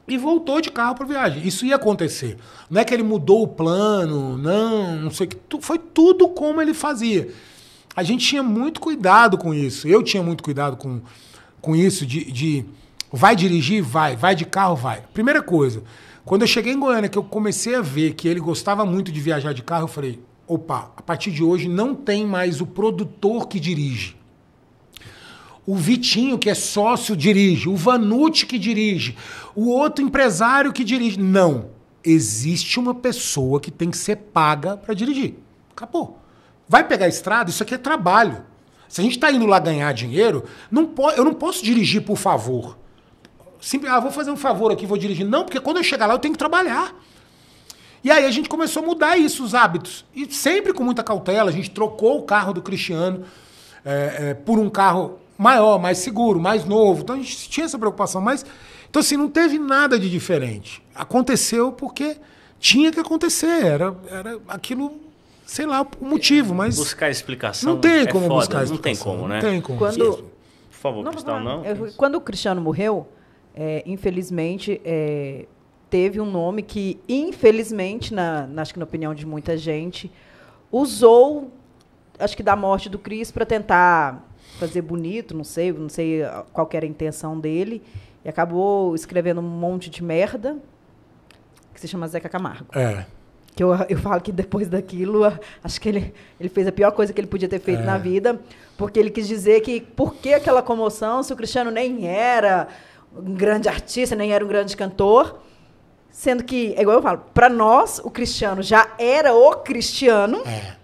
e voltou de carro para a viagem. Isso ia acontecer. Não é que ele mudou o plano, não, não sei o que. Foi tudo como ele fazia a gente tinha muito cuidado com isso. Eu tinha muito cuidado com, com isso de, de vai dirigir, vai, vai de carro, vai. Primeira coisa, quando eu cheguei em Goiânia, que eu comecei a ver que ele gostava muito de viajar de carro, eu falei: opa, a partir de hoje não tem mais o produtor que dirige. O Vitinho, que é sócio, dirige. O Vanucci, que dirige. O outro empresário que dirige. Não. Existe uma pessoa que tem que ser paga para dirigir. Acabou. Vai pegar a estrada, isso aqui é trabalho. Se a gente está indo lá ganhar dinheiro, não po eu não posso dirigir por favor. Simples, ah, vou fazer um favor aqui, vou dirigir. Não, porque quando eu chegar lá eu tenho que trabalhar. E aí a gente começou a mudar isso, os hábitos. E sempre com muita cautela, a gente trocou o carro do Cristiano é, é, por um carro maior, mais seguro, mais novo. Então a gente tinha essa preocupação, mas. Então, assim, não teve nada de diferente. Aconteceu porque tinha que acontecer. Era, era aquilo sei lá o motivo, mas. Buscar explicação. Não tem é como foda, buscar explicação. Não tem como, né? Não tem como. Quando... Por favor, não, Cristal, não. Eu, quando o Cristiano morreu, é, infelizmente, é, teve um nome que, infelizmente, na, na, acho que na opinião de muita gente, usou, acho que da morte do Cris para tentar fazer bonito, não sei, não sei ah, qual era a intenção dele, e acabou escrevendo um monte de merda que se chama Zeca Camargo. É que eu, eu falo que depois daquilo, acho que ele, ele fez a pior coisa que ele podia ter feito é. na vida, porque ele quis dizer que por que aquela comoção se o Cristiano nem era um grande artista, nem era um grande cantor, sendo que, é igual eu falo, para nós, o Cristiano já era o Cristiano. É.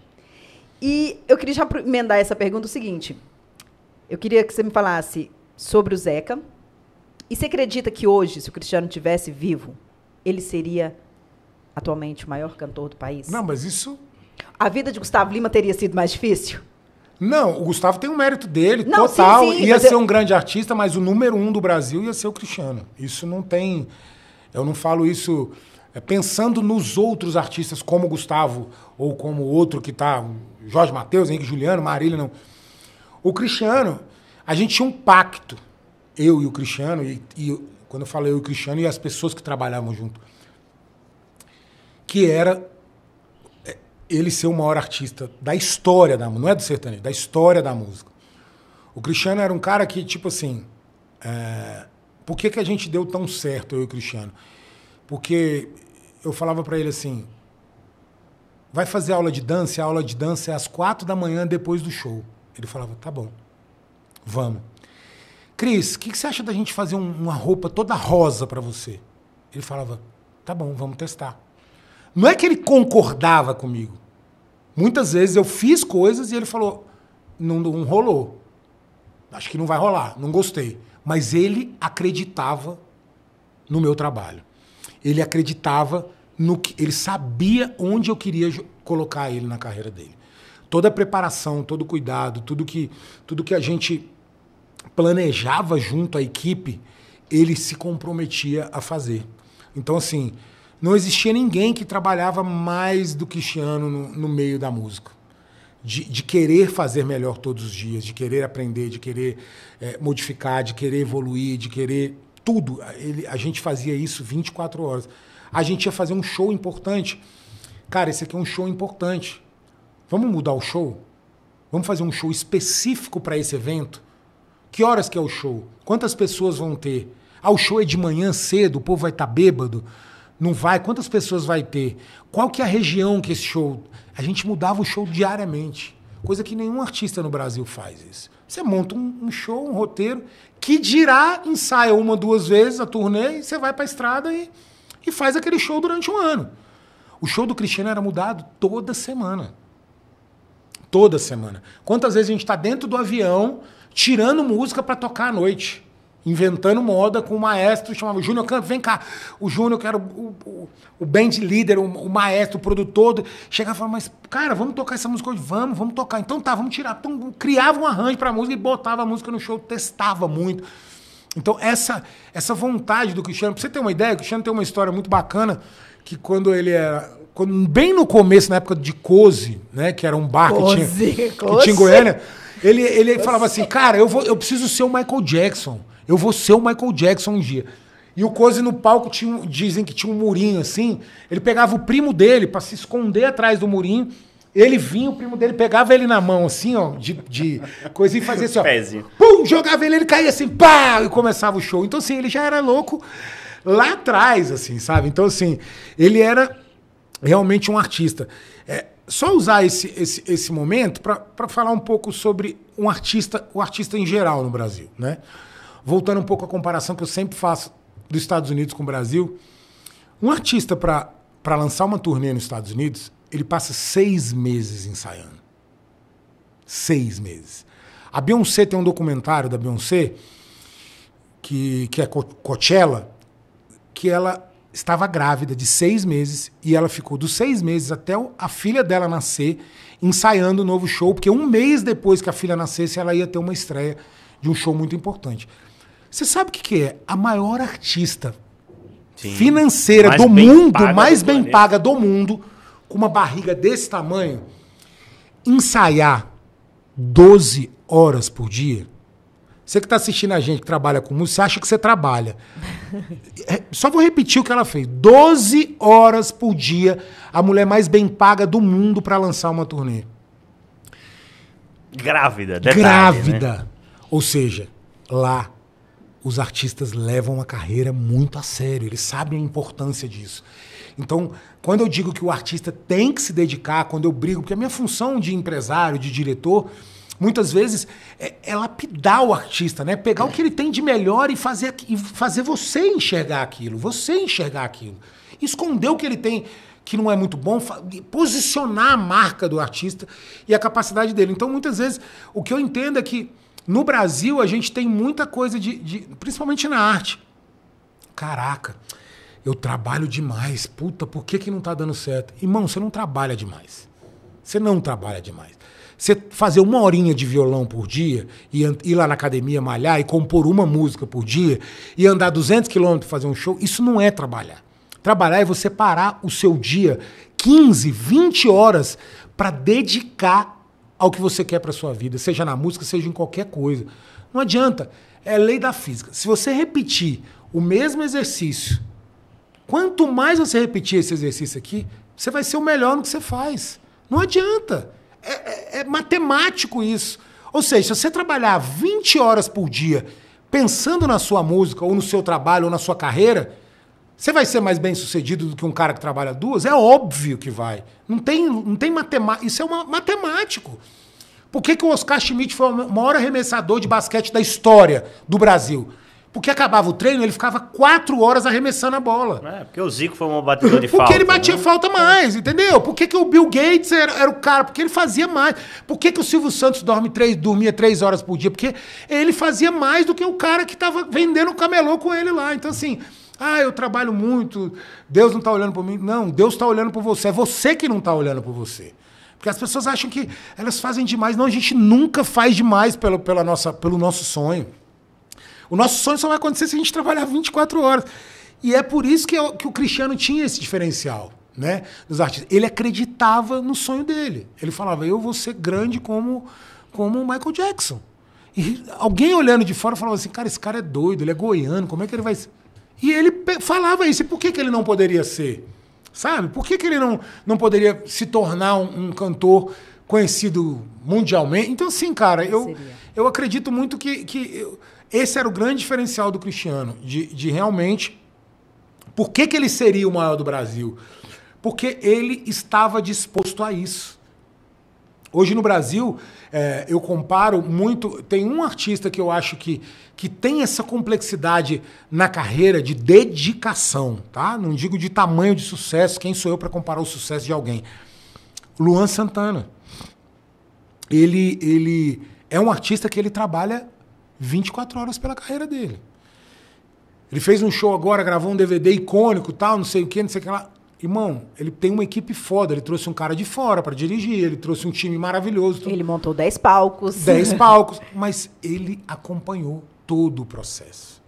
E eu queria já emendar essa pergunta o seguinte: eu queria que você me falasse sobre o Zeca. E você acredita que hoje, se o Cristiano tivesse vivo, ele seria atualmente o maior cantor do país? Não, mas isso. A vida de Gustavo Lima teria sido mais difícil? Não, o Gustavo tem um mérito dele, não, total. Sim, sim, ia ser eu... um grande artista, mas o número um do Brasil ia ser o Cristiano. Isso não tem. Eu não falo isso é, pensando nos outros artistas, como o Gustavo, ou como outro que tá. Jorge Matheus, Henrique Juliano, Marília, não. O Cristiano, a gente tinha um pacto, eu e o Cristiano, e, e quando eu falo eu e o Cristiano e as pessoas que trabalhavam junto que era é, ele ser o maior artista da história da música, não é do sertanejo, da história da música. O Cristiano era um cara que, tipo assim, é, por que, que a gente deu tão certo, eu e o Cristiano? Porque eu falava para ele assim, vai fazer aula de dança, a aula de dança é às quatro da manhã depois do show. Ele falava, tá bom, vamos. Cris, o que, que, você acha da gente fazer um, uma roupa toda rosa para você? Ele falava, tá bom, vamos testar. Não é que ele concordava comigo. Muitas vezes eu fiz coisas e ele falou: não, não rolou. Acho que não vai rolar, não gostei. Mas ele acreditava no meu trabalho. Ele acreditava no que. Ele sabia onde eu queria colocar ele na carreira dele. Toda a preparação, todo o cuidado, tudo que, tudo que a gente planejava junto à equipe, ele se comprometia a fazer. Então, assim, não existia ninguém que trabalhava mais do que Chiano no, no meio da música. De, de, querer fazer melhor todos os dias, de querer aprender, de querer é, modificar, de querer evoluir, de querer tudo. Ele, a gente fazia isso 24 horas. A gente ia fazer um show importante. Cara, esse aqui é um show importante. Vamos mudar o show? Vamos fazer um show específico para esse evento? Que horas que é o show? Quantas pessoas vão ter? Ah, o show é de manhã cedo, o povo vai estar tá bêbado não vai, quantas pessoas vai ter? Qual que é a região que esse show? A gente mudava o show diariamente, coisa que nenhum artista no Brasil faz isso. Você monta um, um show, um roteiro, que dirá ensaia uma, duas vezes a turnê, e você vai para a estrada e, e faz aquele show durante um ano. O show do Cristiano era mudado toda semana. Toda semana. Quantas vezes a gente está dentro do avião tirando música para tocar à noite? inventando moda com um maestro chamado Júnior Campos. Vem cá, o Júnior, que era o, o, o band líder o, o, maestro, o produtor. Chegava e falava, mas, cara, vamos tocar essa música hoje? Vamos, vamos tocar. Então tá, vamos tirar. Então, criava um arranjo pra música e botava a música no show, testava muito. Então, essa, essa vontade do Cristiano, pra você ter uma ideia, o Cristiano tem uma história muito bacana que quando ele era. Quando, bem no começo, na época de Cozy, né? Que era um bar Cozy, que tinha, Que tinha em Goiânia, ele, ele falava assim, cara, eu, vou, eu preciso ser o Michael Jackson. Eu vou ser o Michael Jackson um dia. E o Cozy no palco tinha, dizem que tinha um murinho assim. Ele pegava o primo dele para se esconder atrás do murinho. Ele vinha, o primo dele pegava ele na mão, assim, ó, de, de coisinha e fazia assim, ó. Pézinho. Pum, jogava ele, ele caía assim, pá, e começava o show. Então, assim, ele já era louco lá atrás, assim, sabe? Então, assim, ele era realmente um artista. É, só usar esse, esse, esse momento para falar um pouco sobre um artista, o artista em geral no Brasil, né? voltando um pouco à comparação que eu sempre faço dos Estados Unidos com o Brasil, um artista para lançar uma turnê nos Estados Unidos, ele passa seis meses ensaiando. Seis meses. A Beyoncé tem um documentário da Beyoncé, que, que é Coachella, que ela estava grávida de seis meses e ela ficou dos seis meses até a filha dela nascer ensaiando o um novo show, porque um mês depois que a filha nascesse ela ia ter uma estreia de um show muito importante. Você sabe o que, que é? A maior artista Sim. financeira mais do mundo, mais do bem planeta. paga do mundo, com uma barriga desse tamanho, ensaiar 12 horas por dia. Você que está assistindo a gente, que trabalha com música, você acha que você trabalha. É, só vou repetir o que ela fez. 12 horas por dia, a mulher mais bem paga do mundo para lançar uma turnê. Grávida, detalhe, né? Grávida. Né? Ou seja, lá os artistas levam a carreira muito a sério, eles sabem a importância disso. Então, quando eu digo que o artista tem que se dedicar, quando eu brigo, porque a minha função de empresário, de diretor, muitas vezes é, é lapidar o artista, né? Pegar é. o que ele tem de melhor e fazer, e fazer você enxergar aquilo, você enxergar aquilo. Esconder o que ele tem que não é muito bom, posicionar a marca do artista e a capacidade dele. Então, muitas vezes, o que eu entendo é que no Brasil, a gente tem muita coisa de, de principalmente na arte. Caraca, eu trabalho demais. Puta, por que, que não está dando certo? Irmão, você não trabalha demais. Você não trabalha demais. Você fazer uma horinha de violão por dia e ir lá na academia malhar e compor uma música por dia e andar 200 quilômetros fazer um show, isso não é trabalhar. Trabalhar é você parar o seu dia 15, 20 horas para dedicar ao que você quer para sua vida, seja na música, seja em qualquer coisa. Não adianta, é lei da física. Se você repetir o mesmo exercício, quanto mais você repetir esse exercício aqui, você vai ser o melhor no que você faz. Não adianta. É, é, é matemático isso. Ou seja, se você trabalhar 20 horas por dia pensando na sua música, ou no seu trabalho, ou na sua carreira, você vai ser mais bem sucedido do que um cara que trabalha duas? É óbvio que vai. Não tem, não tem matemática. Isso é uma, matemático. Por que, que o Oscar Schmidt foi o maior arremessador de basquete da história do Brasil? Porque acabava o treino, ele ficava quatro horas arremessando a bola. É, porque o Zico foi um batedor de porque falta. Porque ele batia né? falta mais, entendeu? Por que, que o Bill Gates era, era, o cara? Porque ele fazia mais. Por que, que o Silvio Santos dorme três, dormia três horas por dia? Porque ele fazia mais do que o cara que estava vendendo o camelô com ele lá. Então, assim, ah, eu trabalho muito, Deus não está olhando por mim. Não, Deus está olhando por você. É você que não está olhando por você. Porque as pessoas acham que elas fazem demais. Não, a gente nunca faz demais pelo, pela nossa, pelo nosso sonho. O nosso sonho só vai acontecer se a gente trabalhar 24 horas. E é por isso que, eu, que o Cristiano tinha esse diferencial né, dos artistas. Ele acreditava no sonho dele. Ele falava, eu vou ser grande como, como o Michael Jackson. E alguém olhando de fora falava assim, cara, esse cara é doido, ele é goiano, como é que ele vai ser? E ele falava isso. E por que, que ele não poderia ser? Sabe? Por que, que ele não, não poderia se tornar um, um cantor conhecido mundialmente? Então, sim, cara, eu, eu acredito muito que, que eu, esse era o grande diferencial do Cristiano, de, de realmente. Por que, que ele seria o maior do Brasil? Porque ele estava disposto a isso. Hoje no Brasil, é, eu comparo muito. Tem um artista que eu acho que, que tem essa complexidade na carreira de dedicação, tá? Não digo de tamanho de sucesso, quem sou eu para comparar o sucesso de alguém? Luan Santana. Ele, ele é um artista que ele trabalha 24 horas pela carreira dele. Ele fez um show agora, gravou um DVD icônico, tal, não sei o que, não sei o que lá. Irmão, ele tem uma equipe foda. Ele trouxe um cara de fora para dirigir, ele trouxe um time maravilhoso. Tudo. Ele montou 10 palcos. 10 palcos. Mas ele acompanhou todo o processo.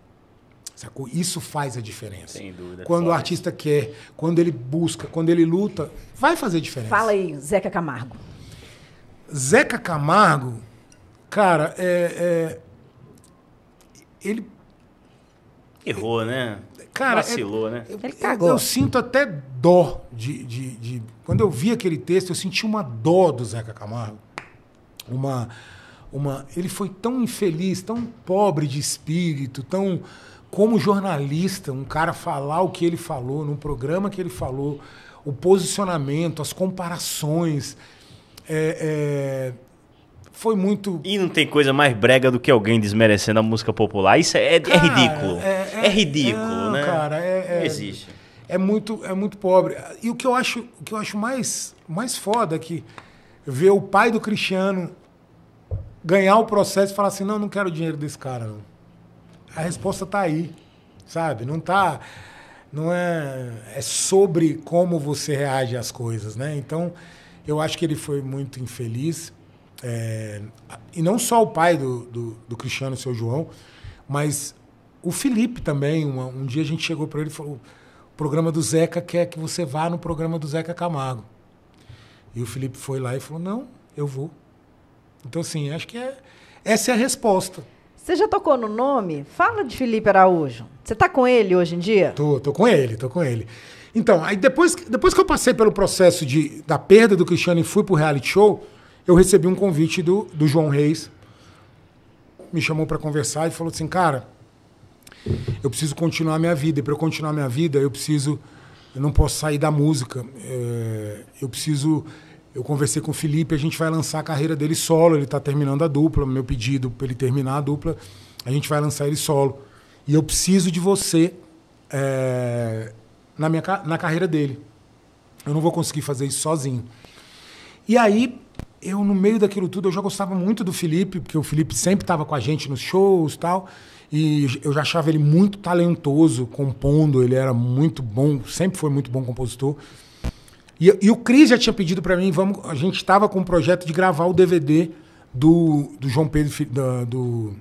Sacou? Isso faz a diferença. Sem dúvida. Quando o artista quer, quando ele busca, quando ele luta, vai fazer diferença. Fala aí, Zeca Camargo. Zeca Camargo, cara, é, é ele. Errou, né? Cara, é vacilou, é, né? Eu, Ele cagou. Eu, eu sinto até dó de, de, de, Quando eu vi aquele texto, eu senti uma dó do Zeca Camargo. Uma, uma. Ele foi tão infeliz, tão pobre de espírito, tão. Como jornalista, um cara falar o que ele falou, no programa que ele falou, o posicionamento, as comparações. é, é foi muito. E não tem coisa mais brega do que alguém desmerecendo a música popular. Isso é, é Cara, é, é ridículo. É, é ridículo é, existe. É muito, é muito pobre. E o que eu acho, o que eu acho mais, mais foda é que ver o pai do Cristiano ganhar o processo e falar assim, não, não quero o dinheiro desse cara. Não. A resposta está aí, sabe? Não tá, não é, é sobre como você reage às coisas, né? Então, eu acho que ele foi muito infeliz. É, e não só o pai do, do, do Cristiano, seu João, mas o Felipe também, um dia a gente chegou para ele e falou: o programa do Zeca quer que você vá no programa do Zeca Camargo. E o Felipe foi lá e falou: não, eu vou. Então, assim, acho que é, essa é a resposta. Você já tocou no nome? Fala de Felipe Araújo. Você está com ele hoje em dia? Tô, tô com ele, tô com ele. Então, aí depois, depois que eu passei pelo processo de, da perda do Cristiano e fui pro reality show, eu recebi um convite do, do João Reis. Me chamou para conversar e falou assim, cara, eu preciso continuar a minha vida. E para eu continuar a minha vida, eu preciso. Eu não posso sair da música. É, eu preciso. Eu conversei com o Felipe, a gente vai lançar a carreira dele solo. Ele está terminando a dupla, meu pedido para ele terminar a dupla. A gente vai lançar ele solo. E eu preciso de você é, na, minha, na carreira dele. Eu não vou conseguir fazer isso sozinho. E aí, eu, no meio daquilo tudo, eu já gostava muito do Felipe, porque o Felipe sempre estava com a gente nos shows e tal. E eu já achava ele muito talentoso compondo, ele era muito bom, sempre foi muito bom compositor. E, e o Cris já tinha pedido para mim, vamos, a gente estava com um projeto de gravar o DVD do, do João Pedro da, do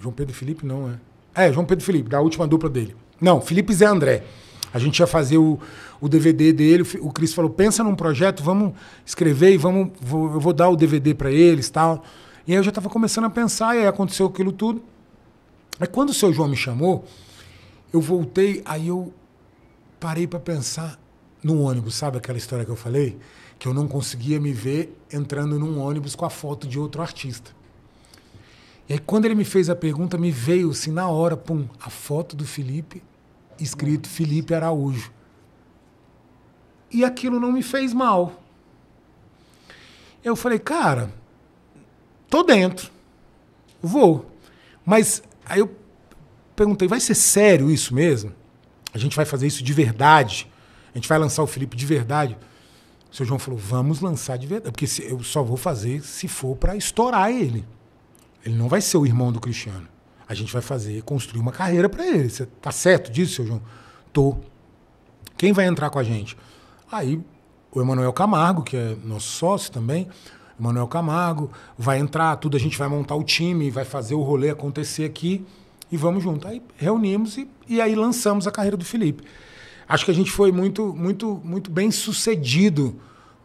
João Pedro Felipe não é? É, João Pedro Felipe, da última dupla dele. Não, Felipe Zé André. A gente ia fazer o, o DVD dele. O Cris falou: pensa num projeto, vamos escrever e vamos, vou, eu vou dar o DVD para eles tal. E aí eu já estava começando a pensar, e aí aconteceu aquilo tudo. Aí quando o seu João me chamou, eu voltei, aí eu parei para pensar no ônibus, sabe aquela história que eu falei? Que eu não conseguia me ver entrando num ônibus com a foto de outro artista. E aí, quando ele me fez a pergunta, me veio assim, na hora, pum, a foto do Felipe, escrito Felipe Araújo e aquilo não me fez mal. Eu falei, cara, tô dentro, vou. Mas aí eu perguntei, vai ser sério isso mesmo? A gente vai fazer isso de verdade? A gente vai lançar o Felipe de verdade? O seu João falou, vamos lançar de verdade, porque eu só vou fazer se for para estourar ele. Ele não vai ser o irmão do Cristiano. A gente vai fazer, construir uma carreira para ele. Você tá certo disso, seu João? Tô. Quem vai entrar com a gente? Aí o Emanuel Camargo, que é nosso sócio também, Emanuel Camargo, vai entrar, tudo, a gente vai montar o time, vai fazer o rolê acontecer aqui e vamos junto. Aí reunimos e, e aí lançamos a carreira do Felipe. Acho que a gente foi muito, muito, muito bem sucedido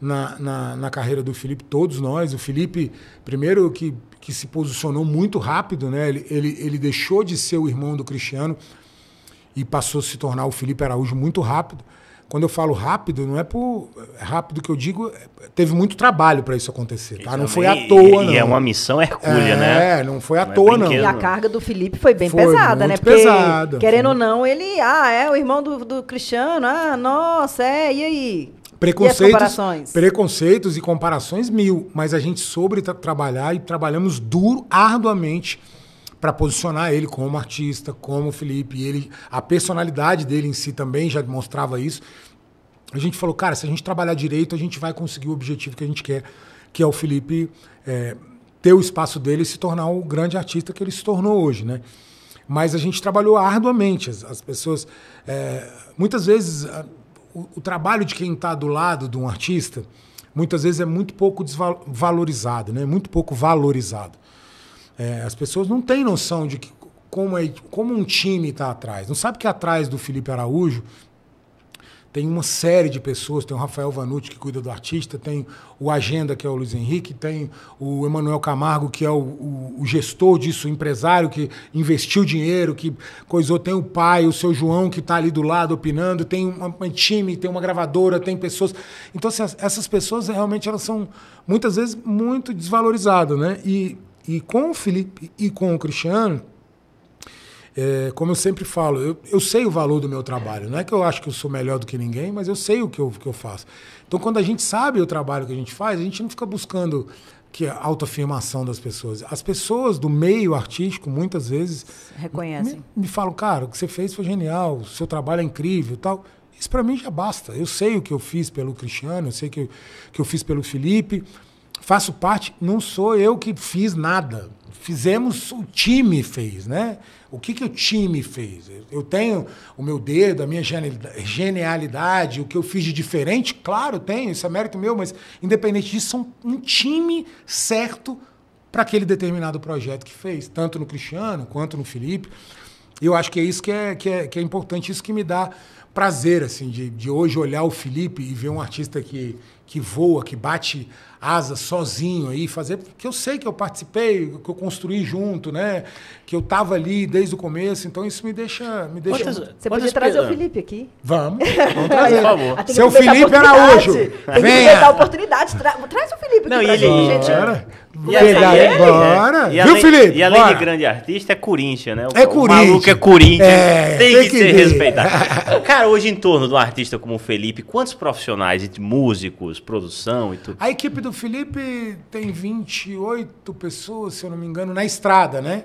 na, na, na carreira do Felipe, todos nós. O Felipe, primeiro que, que se posicionou muito rápido, né? Ele, ele, ele deixou de ser o irmão do Cristiano e passou a se tornar o Felipe Araújo muito rápido. Quando eu falo rápido, não é por é rápido que eu digo, teve muito trabalho para isso acontecer, tá? Não foi à toa, não. E é uma missão hercúlea, é, né? É, não foi à não é toa, é não. E a carga do Felipe foi bem foi pesada, né? Porque, pesada. Querendo foi. ou não, ele, ah, é o irmão do, do Cristiano, ah, nossa, é, e aí? Preconceitos, e preconceitos e comparações mil, mas a gente soube trabalhar e trabalhamos duro, arduamente para posicionar ele como artista, como Felipe. ele, a personalidade dele em si também já demonstrava isso. A gente falou, cara, se a gente trabalhar direito, a gente vai conseguir o objetivo que a gente quer, que é o Felipe é, ter o espaço dele e se tornar o grande artista que ele se tornou hoje, né? Mas a gente trabalhou arduamente. As, as pessoas, é, muitas vezes, a, o, o trabalho de quem está do lado de um artista, muitas vezes é muito pouco valorizado, né? Muito pouco valorizado. É, as pessoas não têm noção de que, como, é, como um time está atrás. Não sabe que atrás do Felipe Araújo tem uma série de pessoas, tem o Rafael Vanucci que cuida do artista, tem o Agenda, que é o Luiz Henrique, tem o Emanuel Camargo, que é o, o, o, gestor disso, o empresário que investiu dinheiro, que coisou, tem o pai, o seu João que está ali do lado opinando, tem um, um, time, tem uma gravadora, tem pessoas. Então, assim, essas pessoas realmente elas são muitas vezes muito desvalorizadas, né? E e com o Felipe e com o Cristiano, é, como eu sempre falo, eu, eu sei o valor do meu trabalho. Não é que eu acho que eu sou melhor do que ninguém, mas eu sei o que eu, que eu faço. Então, quando a gente sabe o trabalho que a gente faz, a gente não fica buscando que a autoafirmação das pessoas. As pessoas do meio artístico, muitas vezes. Reconhecem. Me, me falam, cara, o que você fez foi genial, o seu trabalho é incrível tal. Isso para mim já basta. Eu sei o que eu fiz pelo Cristiano, eu sei que que eu fiz pelo Felipe faço parte, não sou eu que fiz nada. Fizemos, o time fez, né? O que, que o time fez? Eu tenho o meu dedo, a minha genialidade, o que eu fiz de diferente, claro, tenho, isso é mérito meu, mas independente disso, são um time certo para aquele determinado projeto que fez, tanto no Cristiano quanto no Felipe. Eu acho que é isso que é, que é, que é importante, isso que me dá prazer, assim, de, de hoje olhar o Felipe e ver um artista que, que voa, que bate asa sozinho aí, fazer, porque eu sei que eu participei, que eu construí junto, né? Que eu estava ali desde o começo, então isso me deixa. Me deixa Quantas, muito... Você pode trazer o Felipe aqui? Vamos, vamos trazer. Por favor. Ah, Seu Felipe Araújo. Tem Venha. dar a oportunidade. Tra... Traz o Felipe aqui. Não, e ele. Gente, bora. E pegar ele, é E além, Viu, Felipe? E além bora. de grande artista, é Corinthians, né? O, é Corinthians. O maluco é Corinthians. É, tem, tem, que, que ser respeitado. Cara, hoje em torno de um artista como o Felipe, quantos profissionais, músicos, produção e tudo? A equipe do Felipe tem 28 pessoas, se eu não me engano, na estrada, né?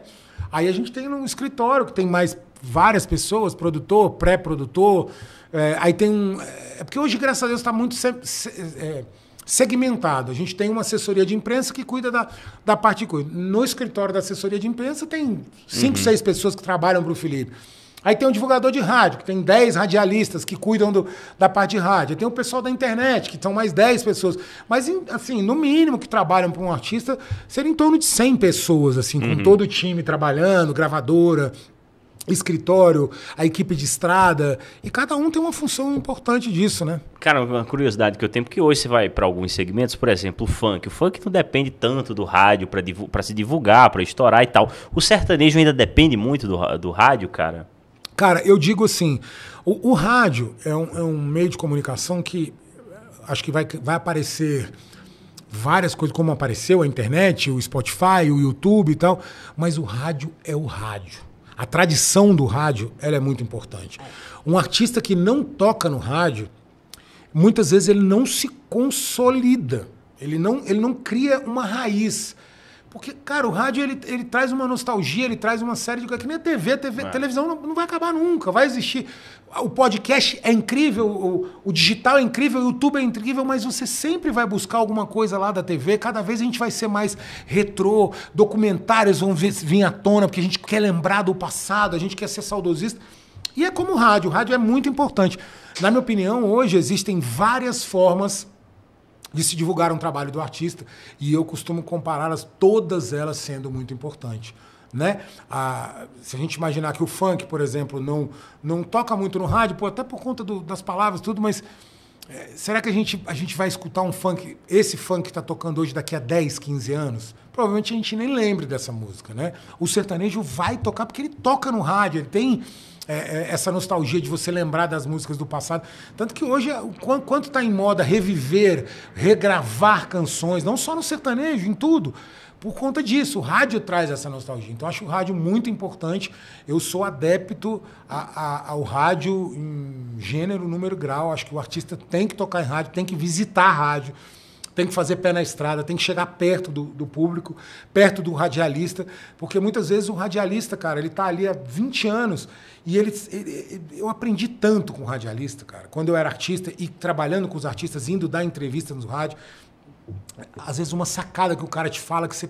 Aí a gente tem um escritório que tem mais várias pessoas, produtor, pré-produtor. É, aí tem um. É, é porque hoje, graças a Deus, está muito se, se, é, segmentado. A gente tem uma assessoria de imprensa que cuida da, da parte de coisa. No escritório da assessoria de imprensa tem cinco, uhum. seis pessoas que trabalham para o Felipe. Aí tem o um divulgador de rádio, que tem 10 radialistas que cuidam do, da parte de rádio. Aí tem o pessoal da internet, que são mais 10 pessoas. Mas, assim, no mínimo que trabalham para um artista, seria em torno de 100 pessoas, assim, uhum. com todo o time trabalhando, gravadora, escritório, a equipe de estrada. E cada um tem uma função importante disso, né? Cara, uma curiosidade que eu tenho, porque hoje você vai para alguns segmentos, por exemplo, o funk. O funk não depende tanto do rádio para divu se divulgar, para estourar e tal. O sertanejo ainda depende muito do, do rádio, cara? Cara, eu digo assim: o, o rádio é um, é um, meio de comunicação que eh, acho que vai, vai aparecer várias coisas, como apareceu a internet, o Spotify, o YouTube e tal, mas o rádio é o rádio. A tradição do rádio ela é muito importante. Um artista que não toca no rádio, muitas vezes ele não se consolida, ele não, ele não cria uma raiz. Porque, cara, o rádio ele, ele traz uma nostalgia, ele traz uma série de coisas que nem a TV. TV é. Televisão não, não, vai acabar nunca, vai existir. O podcast é incrível, o, o, digital é incrível, o YouTube é incrível, mas você sempre vai buscar alguma coisa lá da TV. Cada vez a gente vai ser mais retrô, documentários vão vir, vir à tona, porque a gente quer lembrar do passado, a gente quer ser saudosista. E é como o rádio, o rádio é muito importante. Na minha opinião, hoje existem várias formas de se divulgar um trabalho do artista, e eu costumo compará-las todas elas sendo muito importantes. Né? A, se a gente imaginar que o funk, por exemplo, não, não toca muito no rádio, pô, até por conta do, das palavras tudo, mas é, será que a gente, a gente vai escutar um funk, esse funk que está tocando hoje daqui a 10, 15 anos? Provavelmente a gente nem lembre dessa música, né? O sertanejo vai tocar porque ele toca no rádio, ele tem é, é, essa nostalgia de você lembrar das músicas do passado. Tanto que hoje, quanto está em moda reviver, regravar canções, não só no sertanejo, em tudo. Por conta disso, o rádio traz essa nostalgia. Então, acho o rádio muito importante. Eu sou adepto a, a, ao rádio em gênero, número grau. Acho que o artista tem que tocar em rádio, tem que visitar a rádio tem que fazer pé na estrada, tem que chegar perto do, do, público, perto do radialista, porque muitas vezes o radialista, cara, ele está ali há 20 anos e ele, ele, eu aprendi tanto com o radialista, cara. Quando eu era artista e trabalhando com os artistas, indo dar entrevista no rádio, às vezes uma sacada que o cara te fala que você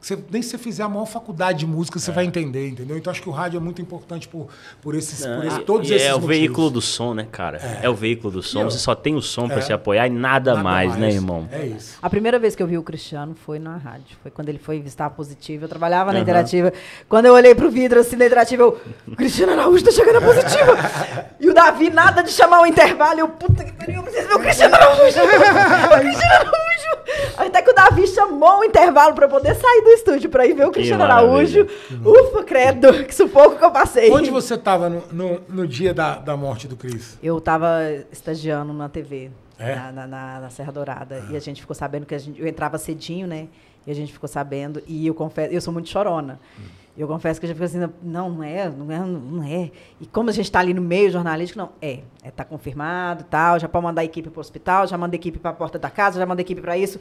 você, nem se você fizer a maior faculdade de música, você é. vai entender, entendeu? Então acho que o rádio é muito importante por, por esses, por esse, todos esses. É motivos. o veículo do som, né, cara? É, é o veículo do som. Eu, você só tem o som é, para se apoiar e nada, nada mais, né, mais, né, irmão? É isso. A primeira vez que eu vi o Cristiano foi na rádio. Foi quando ele foi visitar a Positiva. Eu trabalhava na uhum. Interativa. Quando eu olhei pro vidro assim na Interativa, eu. Cristiano Araújo tá chegando a Positiva! e o Davi, nada de chamar o intervalo. Eu, puta que pariu, eu preciso ver o Cristiano Araújo! o Cristiano Araújo! Araújo. Até que o Davi chamou o intervalo para poder sair do estúdio para ir ver o Cristiano Araújo. Ufa, credo, que sufoco que eu passei. Onde você estava no, no, no, dia da, da morte do Cris? Eu estava estagiando na TV, é? na, na, na, na, Serra Dourada. Ah. E a gente ficou sabendo que gente, eu entrava cedinho, né? E a gente ficou sabendo. E eu confesso, eu sou muito chorona. Hum. Eu confesso que eu já fico assim, não, não é, não é, não é. E como a gente está ali no meio jornalístico, não, é, está é, tá confirmado, tal, já pode mandar equipe para o hospital, já manda equipe para a porta da casa, já manda equipe para isso.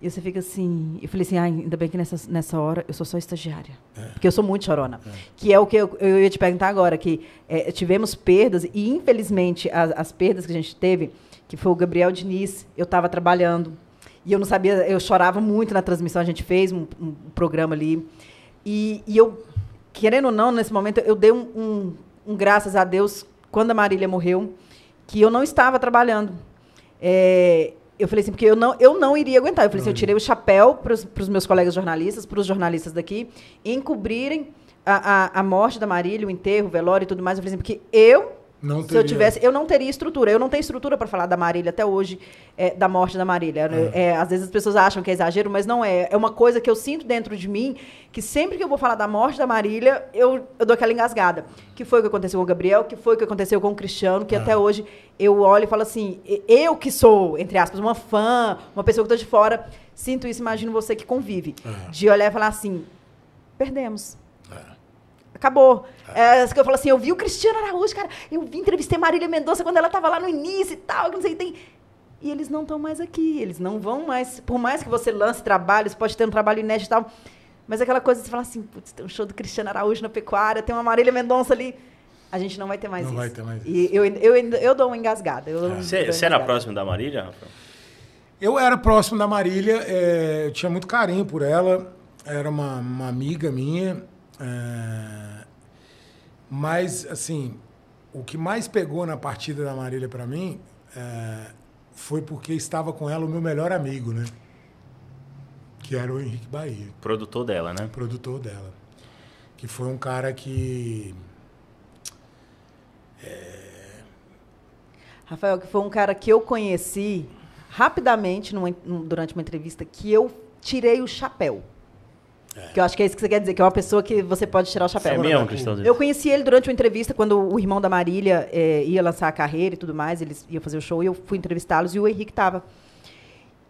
E você fica assim, eu falei assim, ah, ainda bem que nessa, nessa hora eu sou só estagiária. É. Porque eu sou muito chorona. É. Que é o que eu, eu ia te perguntar agora, que é, tivemos perdas, e infelizmente as, as perdas que a gente teve, que foi o Gabriel Diniz, eu estava trabalhando, e eu não sabia, eu chorava muito na transmissão, a gente fez um, um programa ali. E, e eu, querendo ou não, nesse momento, eu dei um, um, um graças a Deus quando a Marília morreu, que eu não estava trabalhando. É, eu falei assim, porque eu não, eu não iria aguentar. Eu falei assim, eu uhum. tirei o chapéu para os meus colegas jornalistas, para os jornalistas daqui, encobrirem a, a, a, morte da Marília, o enterro, o velório e tudo mais. Eu falei assim, porque eu não se eu tivesse, eu não teria estrutura. Eu não tenho estrutura para falar da Marília até hoje, é, da morte da Marília. É. É, às vezes as pessoas acham que é exagero, mas não é. É uma coisa que eu sinto dentro de mim que sempre que eu vou falar da morte da Marília, eu, eu dou aquela engasgada. Que foi o que aconteceu com o Gabriel, que foi o que aconteceu com o Cristiano, que é. até hoje eu olho e falo assim, eu que sou, entre aspas, uma fã, uma pessoa que está de fora, sinto isso, imagino você que convive. É. De olhar e falar assim, perdemos. Acabou. É, eu falo assim, eu vi o Cristiano Araújo, cara, eu vi entrevistei Marília Mendonça quando ela estava lá no início e tal, não sei, tem... E eles não estão mais aqui, eles não vão mais. Por mais que você lance trabalhos, pode ter um trabalho inédito e tal. Mas aquela coisa de você falar assim, putz, tem um show do Cristiano Araújo na pecuária, tem uma Marília Mendonça ali. A gente não vai ter mais não isso. Não vai ter mais isso. E eu, eu, eu, eu dou uma engasgada. Você era próximo da Marília, Eu era próximo da Marília, é, eu tinha muito carinho por ela, era uma, uma amiga minha. É, mas, assim, o que mais pegou na partida da Marília para mim é, foi porque estava com ela o meu melhor amigo, né? Que era o Henrique Bahia. Produtor dela, né? Produtor dela. Que foi um cara que. É... Rafael, que foi um cara que eu conheci rapidamente numa, durante uma entrevista que eu tirei o chapéu. É. Que eu acho que é isso que você quer dizer, que é uma pessoa que você pode tirar o chapéu. Você é mesmo, Cristãozinho. Eu conheci ele durante uma entrevista, quando o irmão da Marília é, ia lançar a carreira e tudo mais, eles iam fazer o show, e eu fui entrevistá-los, e o Henrique estava.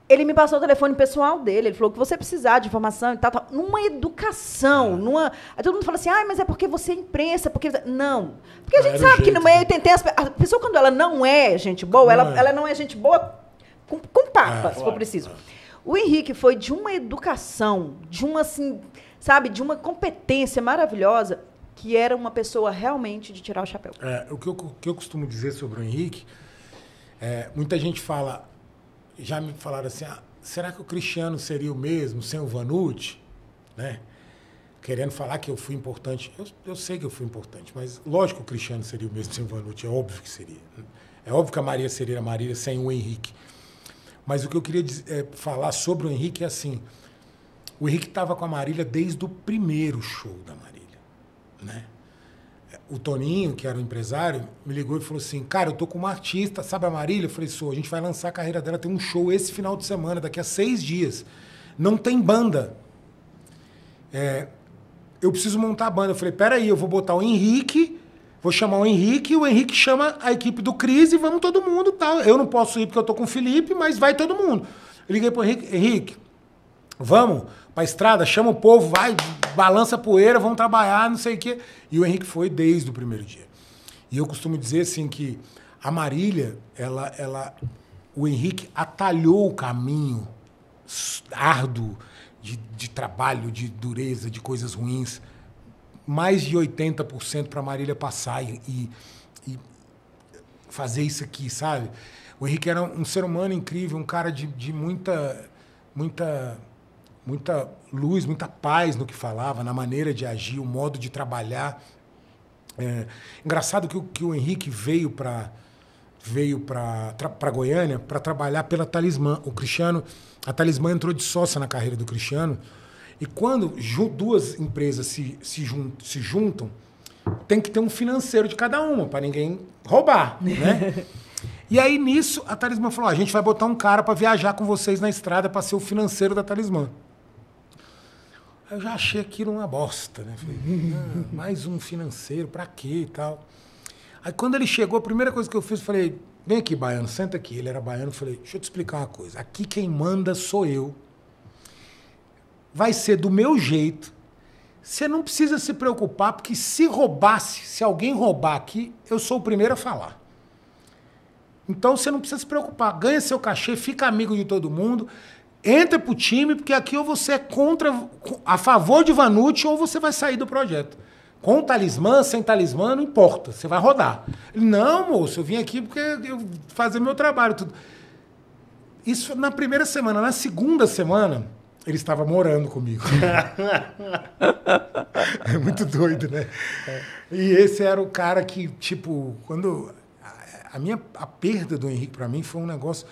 Ele me passou o telefone pessoal dele, ele falou que você precisar de informação e tal, tal. Numa educação, é. numa... Aí todo mundo fala assim, ah, mas é porque você é imprensa, porque... Não. Porque a gente sabe jeito, que é, no né? meio tem, tem as... A pessoa, quando ela não é gente boa, não ela, é. ela não é gente boa com, com papas, se for preciso. O Henrique foi de uma educação, de uma assim, sabe, de uma competência maravilhosa que era uma pessoa realmente de tirar o chapéu. É, o que eu, que eu costumo dizer sobre o Henrique, é, muita gente fala, já me falaram assim, ah, será que o Cristiano seria o mesmo sem o Vanucci, né? Querendo falar que eu fui importante, eu, eu sei que eu fui importante, mas lógico que o Cristiano seria o mesmo sem o Vanucci, é óbvio que seria. É óbvio que a Maria seria a Maria sem o Henrique. Mas o que eu queria é, falar sobre o Henrique é assim: o Henrique estava com a Marília desde o primeiro show da Marília. Né? O Toninho, que era o empresário, me ligou e falou assim: Cara, eu tô com uma artista, sabe a Marília? Eu falei: Sou, a gente vai lançar a carreira dela, tem um show esse final de semana, daqui a seis dias. Não tem banda. É, eu preciso montar a banda. Eu falei: Peraí, eu vou botar o Henrique Vou chamar o Henrique, o Henrique chama a equipe do Cris e vamos todo mundo tal. Tá? Eu não posso ir porque eu tô com o Felipe, mas vai todo mundo. Eu liguei pro Henrique, Henrique, vamos pra estrada, chama o povo, vai, balança a poeira, vamos trabalhar, não sei o quê. E o Henrique foi desde o primeiro dia. E eu costumo dizer assim que a Marília, ela, ela, o Henrique atalhou o caminho árduo de, de trabalho, de dureza, de coisas ruins mais de 80% para Marília passar e, e, e, fazer isso aqui, sabe? O Henrique era um ser humano incrível, um cara de, de muita, muita, muita luz, muita paz no que falava, na maneira de agir, o modo de trabalhar. É, engraçado que, que o Henrique veio para veio para Goiânia para trabalhar pela Talismã. O Cristiano, a Talismã entrou de sócia na carreira do Cristiano e quando duas empresas se, se, jun se juntam, tem que ter um financeiro de cada uma, para ninguém roubar, né? e aí, nisso, a Talismã falou, a gente vai botar um cara para viajar com vocês na estrada para ser o financeiro da Talismã. Eu já achei aquilo uma bosta, né? Falei, ah, mais um financeiro, para quê e tal. Aí, quando ele chegou, a primeira coisa que eu fiz, falei, vem aqui, baiano, senta aqui. Ele era baiano, falei, deixa eu te explicar uma coisa. Aqui quem manda sou eu vai ser do meu jeito. Você não precisa se preocupar, porque se roubasse, se alguém roubar aqui, eu sou o primeiro a falar. Então você não precisa se preocupar. Ganha seu cachê, fica amigo de todo mundo, entra pro time, porque aqui ou você é contra, a favor de Vanucci, ou você vai sair do projeto. Com talismã, sem talismã, não importa, você vai rodar. Não, moço, eu vim aqui porque eu fazer meu trabalho. Tudo. Isso na primeira semana. Na segunda semana ele estava morando comigo. é muito doido, né? E esse era o cara que, tipo, quando. A minha a perda do Henrique para mim foi um negócio.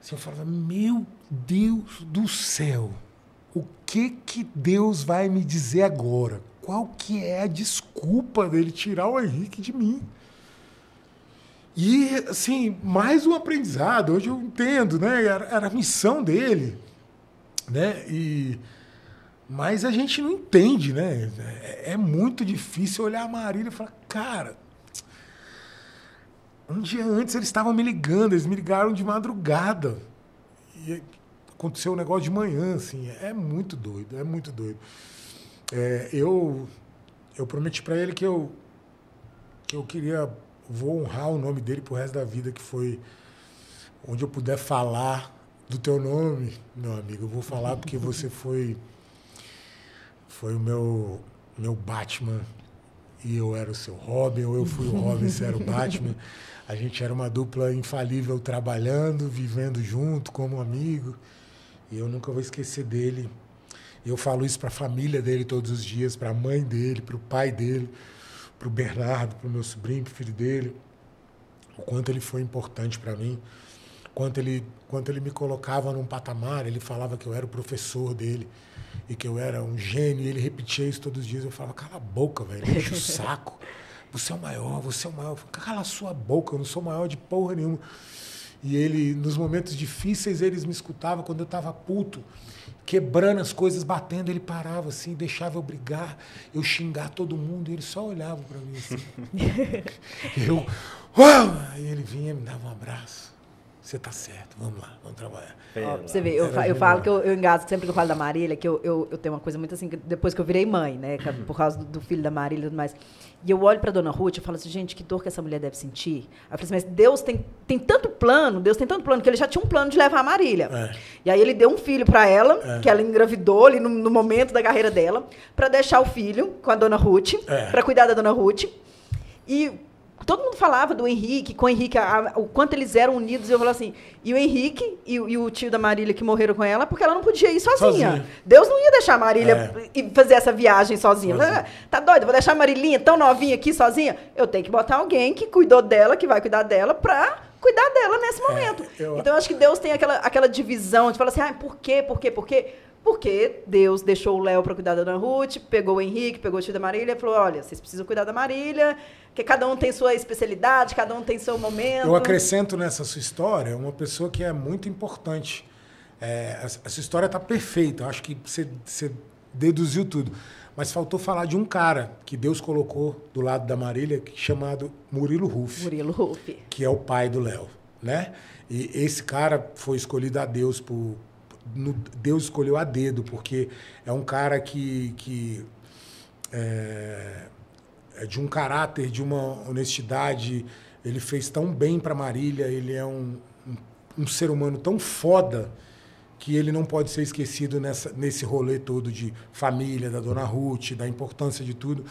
Assim, eu falava, meu Deus do céu, o que que Deus vai me dizer agora? Qual que é a desculpa dele tirar o Henrique de mim? E, assim, mais um aprendizado. Hoje eu entendo, né? Era, era a missão dele né? E mas a gente não entende, né? É, é muito difícil olhar a Marília e falar, cara, um dia antes eles estavam me ligando, eles me ligaram de madrugada. E aconteceu um negócio de manhã, assim. É muito doido, é muito doido. É, eu, eu prometi para ele que eu, que eu queria, vou honrar o nome dele pro resto da vida, que foi onde eu puder falar do teu nome, meu amigo, eu vou falar porque você foi foi o meu meu Batman e eu era o seu Robin, ou eu fui o Robin, você era o Batman. A gente era uma dupla infalível trabalhando, vivendo junto como amigo. E eu nunca vou esquecer dele. Eu falo isso para a família dele todos os dias, para a mãe dele, para o pai dele, para o Bernardo, para o meu sobrinho, pro filho dele. O quanto ele foi importante para mim quanto ele, quanto ele me colocava num patamar, ele falava que eu era o professor dele e que eu era um gênio, e ele repetia isso todos os dias. Eu falava, cala a boca, velho, enche o saco. Você é o maior, você é o maior. falava, cala a sua boca, eu não sou maior de porra nenhuma. E ele, nos momentos difíceis, eles me escutava quando eu estava puto, quebrando as coisas, batendo, ele parava assim, deixava eu brigar, eu xingar todo mundo, e ele só olhava para mim assim. eu, Uau! e ele vinha me dava um abraço. Você está certo, vamos lá, vamos trabalhar. Ó, você vê, eu, eu falo que eu, eu engasgo sempre que eu falo da Marília, que eu, eu, eu tenho uma coisa muito assim, depois que eu virei mãe, né, é por causa do, do filho da Marília e tudo mais. E eu olho para dona Ruth e falo assim, gente, que dor que essa mulher deve sentir. Aí eu assim, mas Deus tem, tem tanto plano, Deus tem tanto plano, que ele já tinha um plano de levar a Marília. É. E aí ele deu um filho para ela, é. que ela engravidou ali no, no momento da carreira dela, para deixar o filho com a dona Ruth, é. para cuidar da dona Ruth. E todo mundo falava do Henrique, com o Henrique, a, a, o quanto eles eram unidos. E eu falava assim, e o Henrique e, e, o tio da Marília que morreram com ela, porque ela não podia ir sozinha. sozinha. Deus não ia deixar a Marília é. fazer essa viagem sozinha. Tá doido Vou deixar a Marilinha tão novinha aqui sozinha? Eu tenho que botar alguém que cuidou dela, que vai cuidar dela, pra cuidar dela nesse é, momento. É, eu... Então eu acho que Deus tem aquela, aquela divisão de falar assim, ah, por quê, por quê, por quê? Porque Deus deixou o Léo para cuidar da Ana Ruth, pegou o Henrique, pegou o tio da Marília e falou: olha, vocês precisam cuidar da Marília, que cada um tem sua especialidade, cada um tem seu momento. Eu acrescento nessa sua história uma pessoa que é muito importante. É, essa história está perfeita, acho que você, você deduziu tudo. Mas faltou falar de um cara que Deus colocou do lado da Marília, chamado Murilo Ruff. Murilo Ruff. Que é o pai do Léo, né? E esse cara foi escolhido a Deus por, no, Deus escolheu a dedo, porque é um cara que, que é, é de um caráter, de uma honestidade. Ele fez tão bem para Marília, ele é um, um, um, ser humano tão foda que ele não pode ser esquecido nessa, nesse rolê todo de família, da Dona Ruth, da importância de tudo.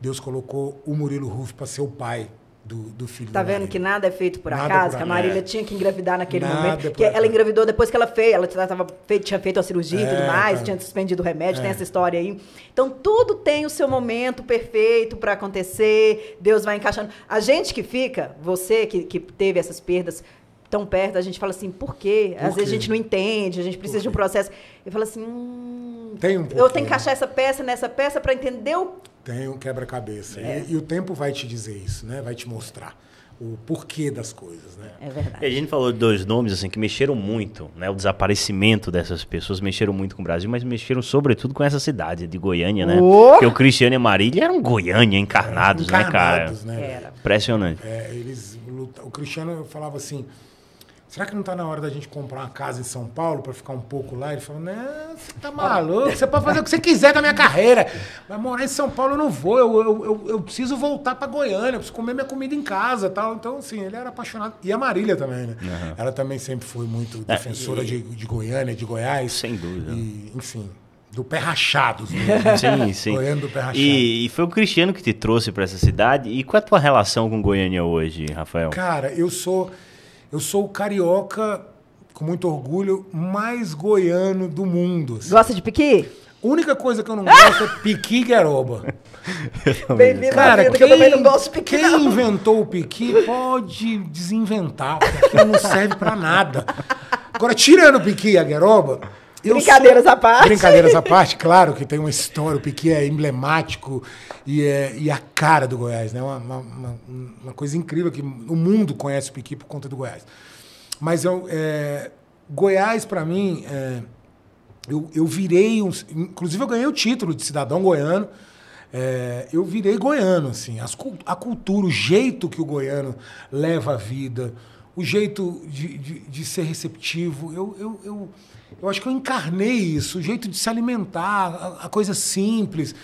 Deus colocou o Murilo Ruff para ser o pai do, do filho Tá vendo que nada é feito por nada acaso? Por que a Marília é. tinha que engravidar naquele nada momento. Porque ela engravidou depois que ela fez, ela tava, tinha feito a cirurgia e tudo é, mais, é. tinha suspendido o remédio, tem é. essa história aí. Então tudo tem o seu momento perfeito para acontecer, Deus vai encaixando. A gente que fica, você que, que teve essas perdas, tão perto, a gente fala assim, por quê? Por Às quê? vezes a gente não entende, a gente precisa de um processo. Eu falo assim, hum, tem um eu tenho que encaixar né? essa peça nessa peça para entender o... Tem um quebra-cabeça. Né? É. E, e, o tempo vai te dizer isso, né? Vai te mostrar o porquê das coisas, né? É verdade. E a gente falou de dois nomes assim que mexeram muito, né? O desaparecimento dessas pessoas mexeram muito com o Brasil, mas mexeram sobretudo com essa cidade de Goiânia, né? Porque o Cristiano e a Marília eram Goiânia encarnados, né, encarnados né, cara? Né? Impressionante. É, eles lutam... O Cristiano falava assim, será que não está na hora da gente comprar uma casa em São Paulo para ficar um pouco lá? Ele falou, né, você tá maluco, você pode fazer o que você quiser da minha carreira. Mas morar em São Paulo eu não vou, eu, eu, eu, eu preciso voltar para Goiânia, eu preciso comer minha comida em casa tal. Então, assim, ele era apaixonado. E a Marília também, né? Uhum. Ela também sempre foi muito é, defensora é, e... de, de Goiânia, de Goiás. Sem dúvida. E, enfim, do pé rachado. Assim. Sim, sim. Goiânia do pé rachado. E, e, foi o Cristiano que te trouxe para essa cidade. E qual é a tua relação com Goiânia hoje, Rafael? Cara, eu sou eu sou o carioca, com muito orgulho, mais goiano do mundo. Assim. Gosta de piqui? A única coisa que eu não gosto é piqui garoba. Cara, vida, quem, que eu não gosto de piqui, Quem não. inventou o piqui pode desinventar, porque não serve para nada. Agora, tirando o piqui e a garoba, eu brincadeiras sou... à parte. Brincadeiras à parte, claro que tem uma história. O Piqui é emblemático e, é, e a cara do Goiás. né? Uma, uma, uma coisa incrível que o mundo conhece o Piqui por conta do Goiás. Mas eu, é, Goiás, para mim, é, eu, eu virei. Um, inclusive, eu ganhei o título de cidadão goiano. É, eu virei goiano, assim. As, a cultura, o jeito que o goiano leva a vida, o jeito de, de, de ser receptivo. eu, eu, eu eu acho que eu encarnei isso, o jeito de se alimentar, a, a coisa simples.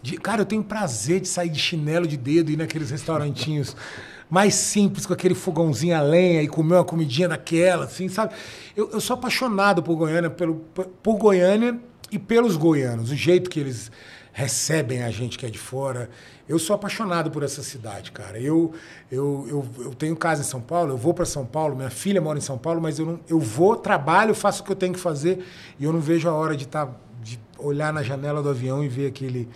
De, cara, eu tenho prazer de sair de chinelo de dedo e ir naqueles restaurantinhos mais simples, com aquele fogãozinho a lenha e comer uma comidinha daquela, assim, sabe? Eu, eu sou apaixonado por Goiânia, pelo, por Goiânia e pelos goianos, o jeito que eles recebem a gente que é de fora. Eu sou apaixonado por essa cidade, cara. Eu eu, eu, eu tenho casa em São Paulo, eu vou para São Paulo, minha filha mora em São Paulo, mas eu, não, eu vou, trabalho, faço o que eu tenho que fazer e eu não vejo a hora de, tá, de olhar na janela do avião e ver aquele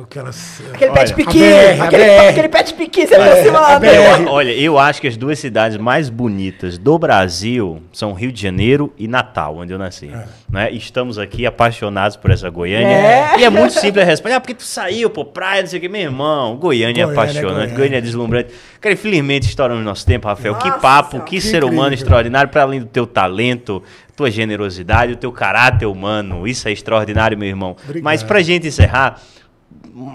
aquelas, é aquele olha, pet piqui, BR, aquele, aquele pet piqui, você é, Olha, eu acho que as duas cidades mais bonitas do Brasil são Rio de Janeiro e Natal, onde eu nasci. É. Né? Estamos aqui apaixonados por essa Goiânia. É. E é muito simples a resposta. Ah, porque tu saiu, pô, praia, não sei o que. Meu irmão, Goiânia, é Goiânia é apaixonante, Goiânia. Goiânia. é deslumbrante. Cara, infelizmente estouramos nosso tempo, Rafael. Nossa, que papo, que, que ser incrível. humano extraordinário, para além do teu talento, tua generosidade, o teu caráter humano. Isso é extraordinário, meu irmão. Obrigado. Mas para gente encerrar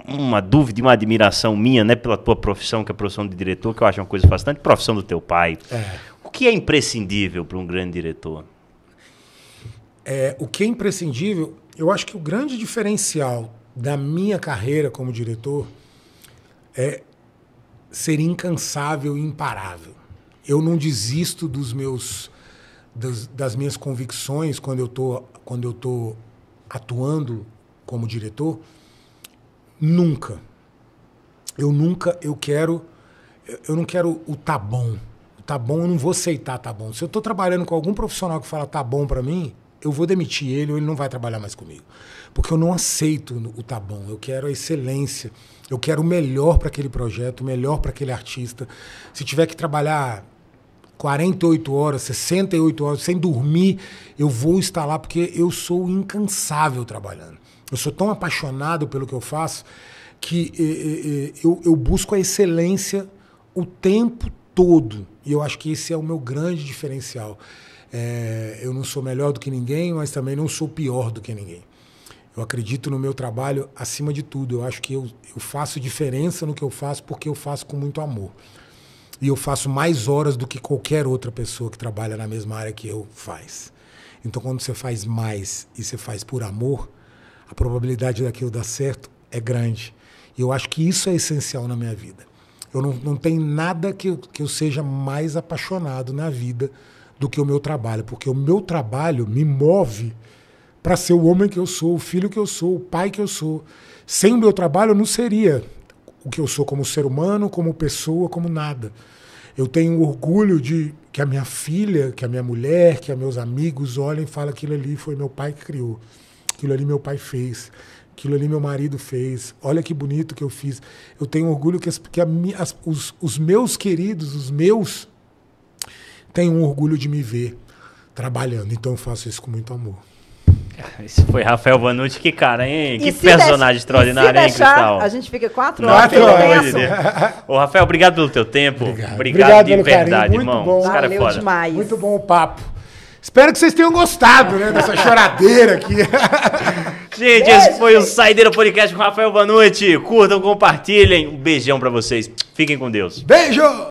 uma dúvida e uma admiração minha, né, pela tua profissão, que é a profissão de diretor, que eu acho uma coisa bastante profissão do teu pai. É. O que é imprescindível para um grande diretor? É, o que é imprescindível, eu acho que o grande diferencial da minha carreira como diretor é ser incansável e imparável. Eu não desisto dos meus das, das minhas convicções quando eu tô quando eu tô atuando como diretor Nunca. Eu nunca, eu quero, eu não quero o tá bom. O tá bom, eu não vou aceitar tá bom. Se eu estou trabalhando com algum profissional que fala tá bom para mim, eu vou demitir ele ou ele não vai trabalhar mais comigo. Porque eu não aceito o tá bom. Eu quero a excelência. Eu quero o melhor para aquele projeto, o melhor para aquele artista. Se tiver que trabalhar 48 horas, 68 horas sem dormir, eu vou estar lá porque eu sou incansável trabalhando. Eu sou tão apaixonado pelo que eu faço que eh, eh, eh, eu, eu busco a excelência o tempo todo. E eu acho que esse é o meu grande diferencial. É, eu não sou melhor do que ninguém, mas também não sou pior do que ninguém. Eu acredito no meu trabalho acima de tudo. Eu acho que eu, eu faço diferença no que eu faço porque eu faço com muito amor. E eu faço mais horas do que qualquer outra pessoa que trabalha na mesma área que eu faz. Então, quando você faz mais e você faz por amor, a probabilidade daquilo dar certo é grande. E eu acho que isso é essencial na minha vida. Eu não, não tenho nada que, que eu seja mais apaixonado na vida do que o meu trabalho, porque o meu trabalho me move para ser o homem que eu sou, o filho que eu sou, o pai que eu sou. Sem o meu trabalho eu não seria o que eu sou como ser humano, como pessoa, como nada. Eu tenho orgulho de que a minha filha, que a minha mulher, que meus amigos olhem e falem aquilo ali foi meu pai que criou aquilo ali meu pai fez, aquilo ali meu marido fez, olha que bonito que eu fiz. Eu tenho orgulho que, as, que a, as, os, os meus queridos, os meus, tenham orgulho de me ver trabalhando. Então eu faço isso com muito amor. Ah, esse foi Rafael Vanucci, que cara, hein? E que personagem extraordinário, hein, Cristal? A gente fica quatro horas. Quatro horas. Ô, Rafael, obrigado pelo teu tempo. Obrigado, obrigado, obrigado de verdade, carinho. Muito irmão. Bom. cara é Valeu é demais. Muito bom o papo. Espero que vocês tenham gostado, né? Dessa choradeira aqui. Gente, esse foi o Saideira Podcast com Rafael noite. Curtam, compartilhem. Um beijão para vocês. Fiquem com Deus. Beijo!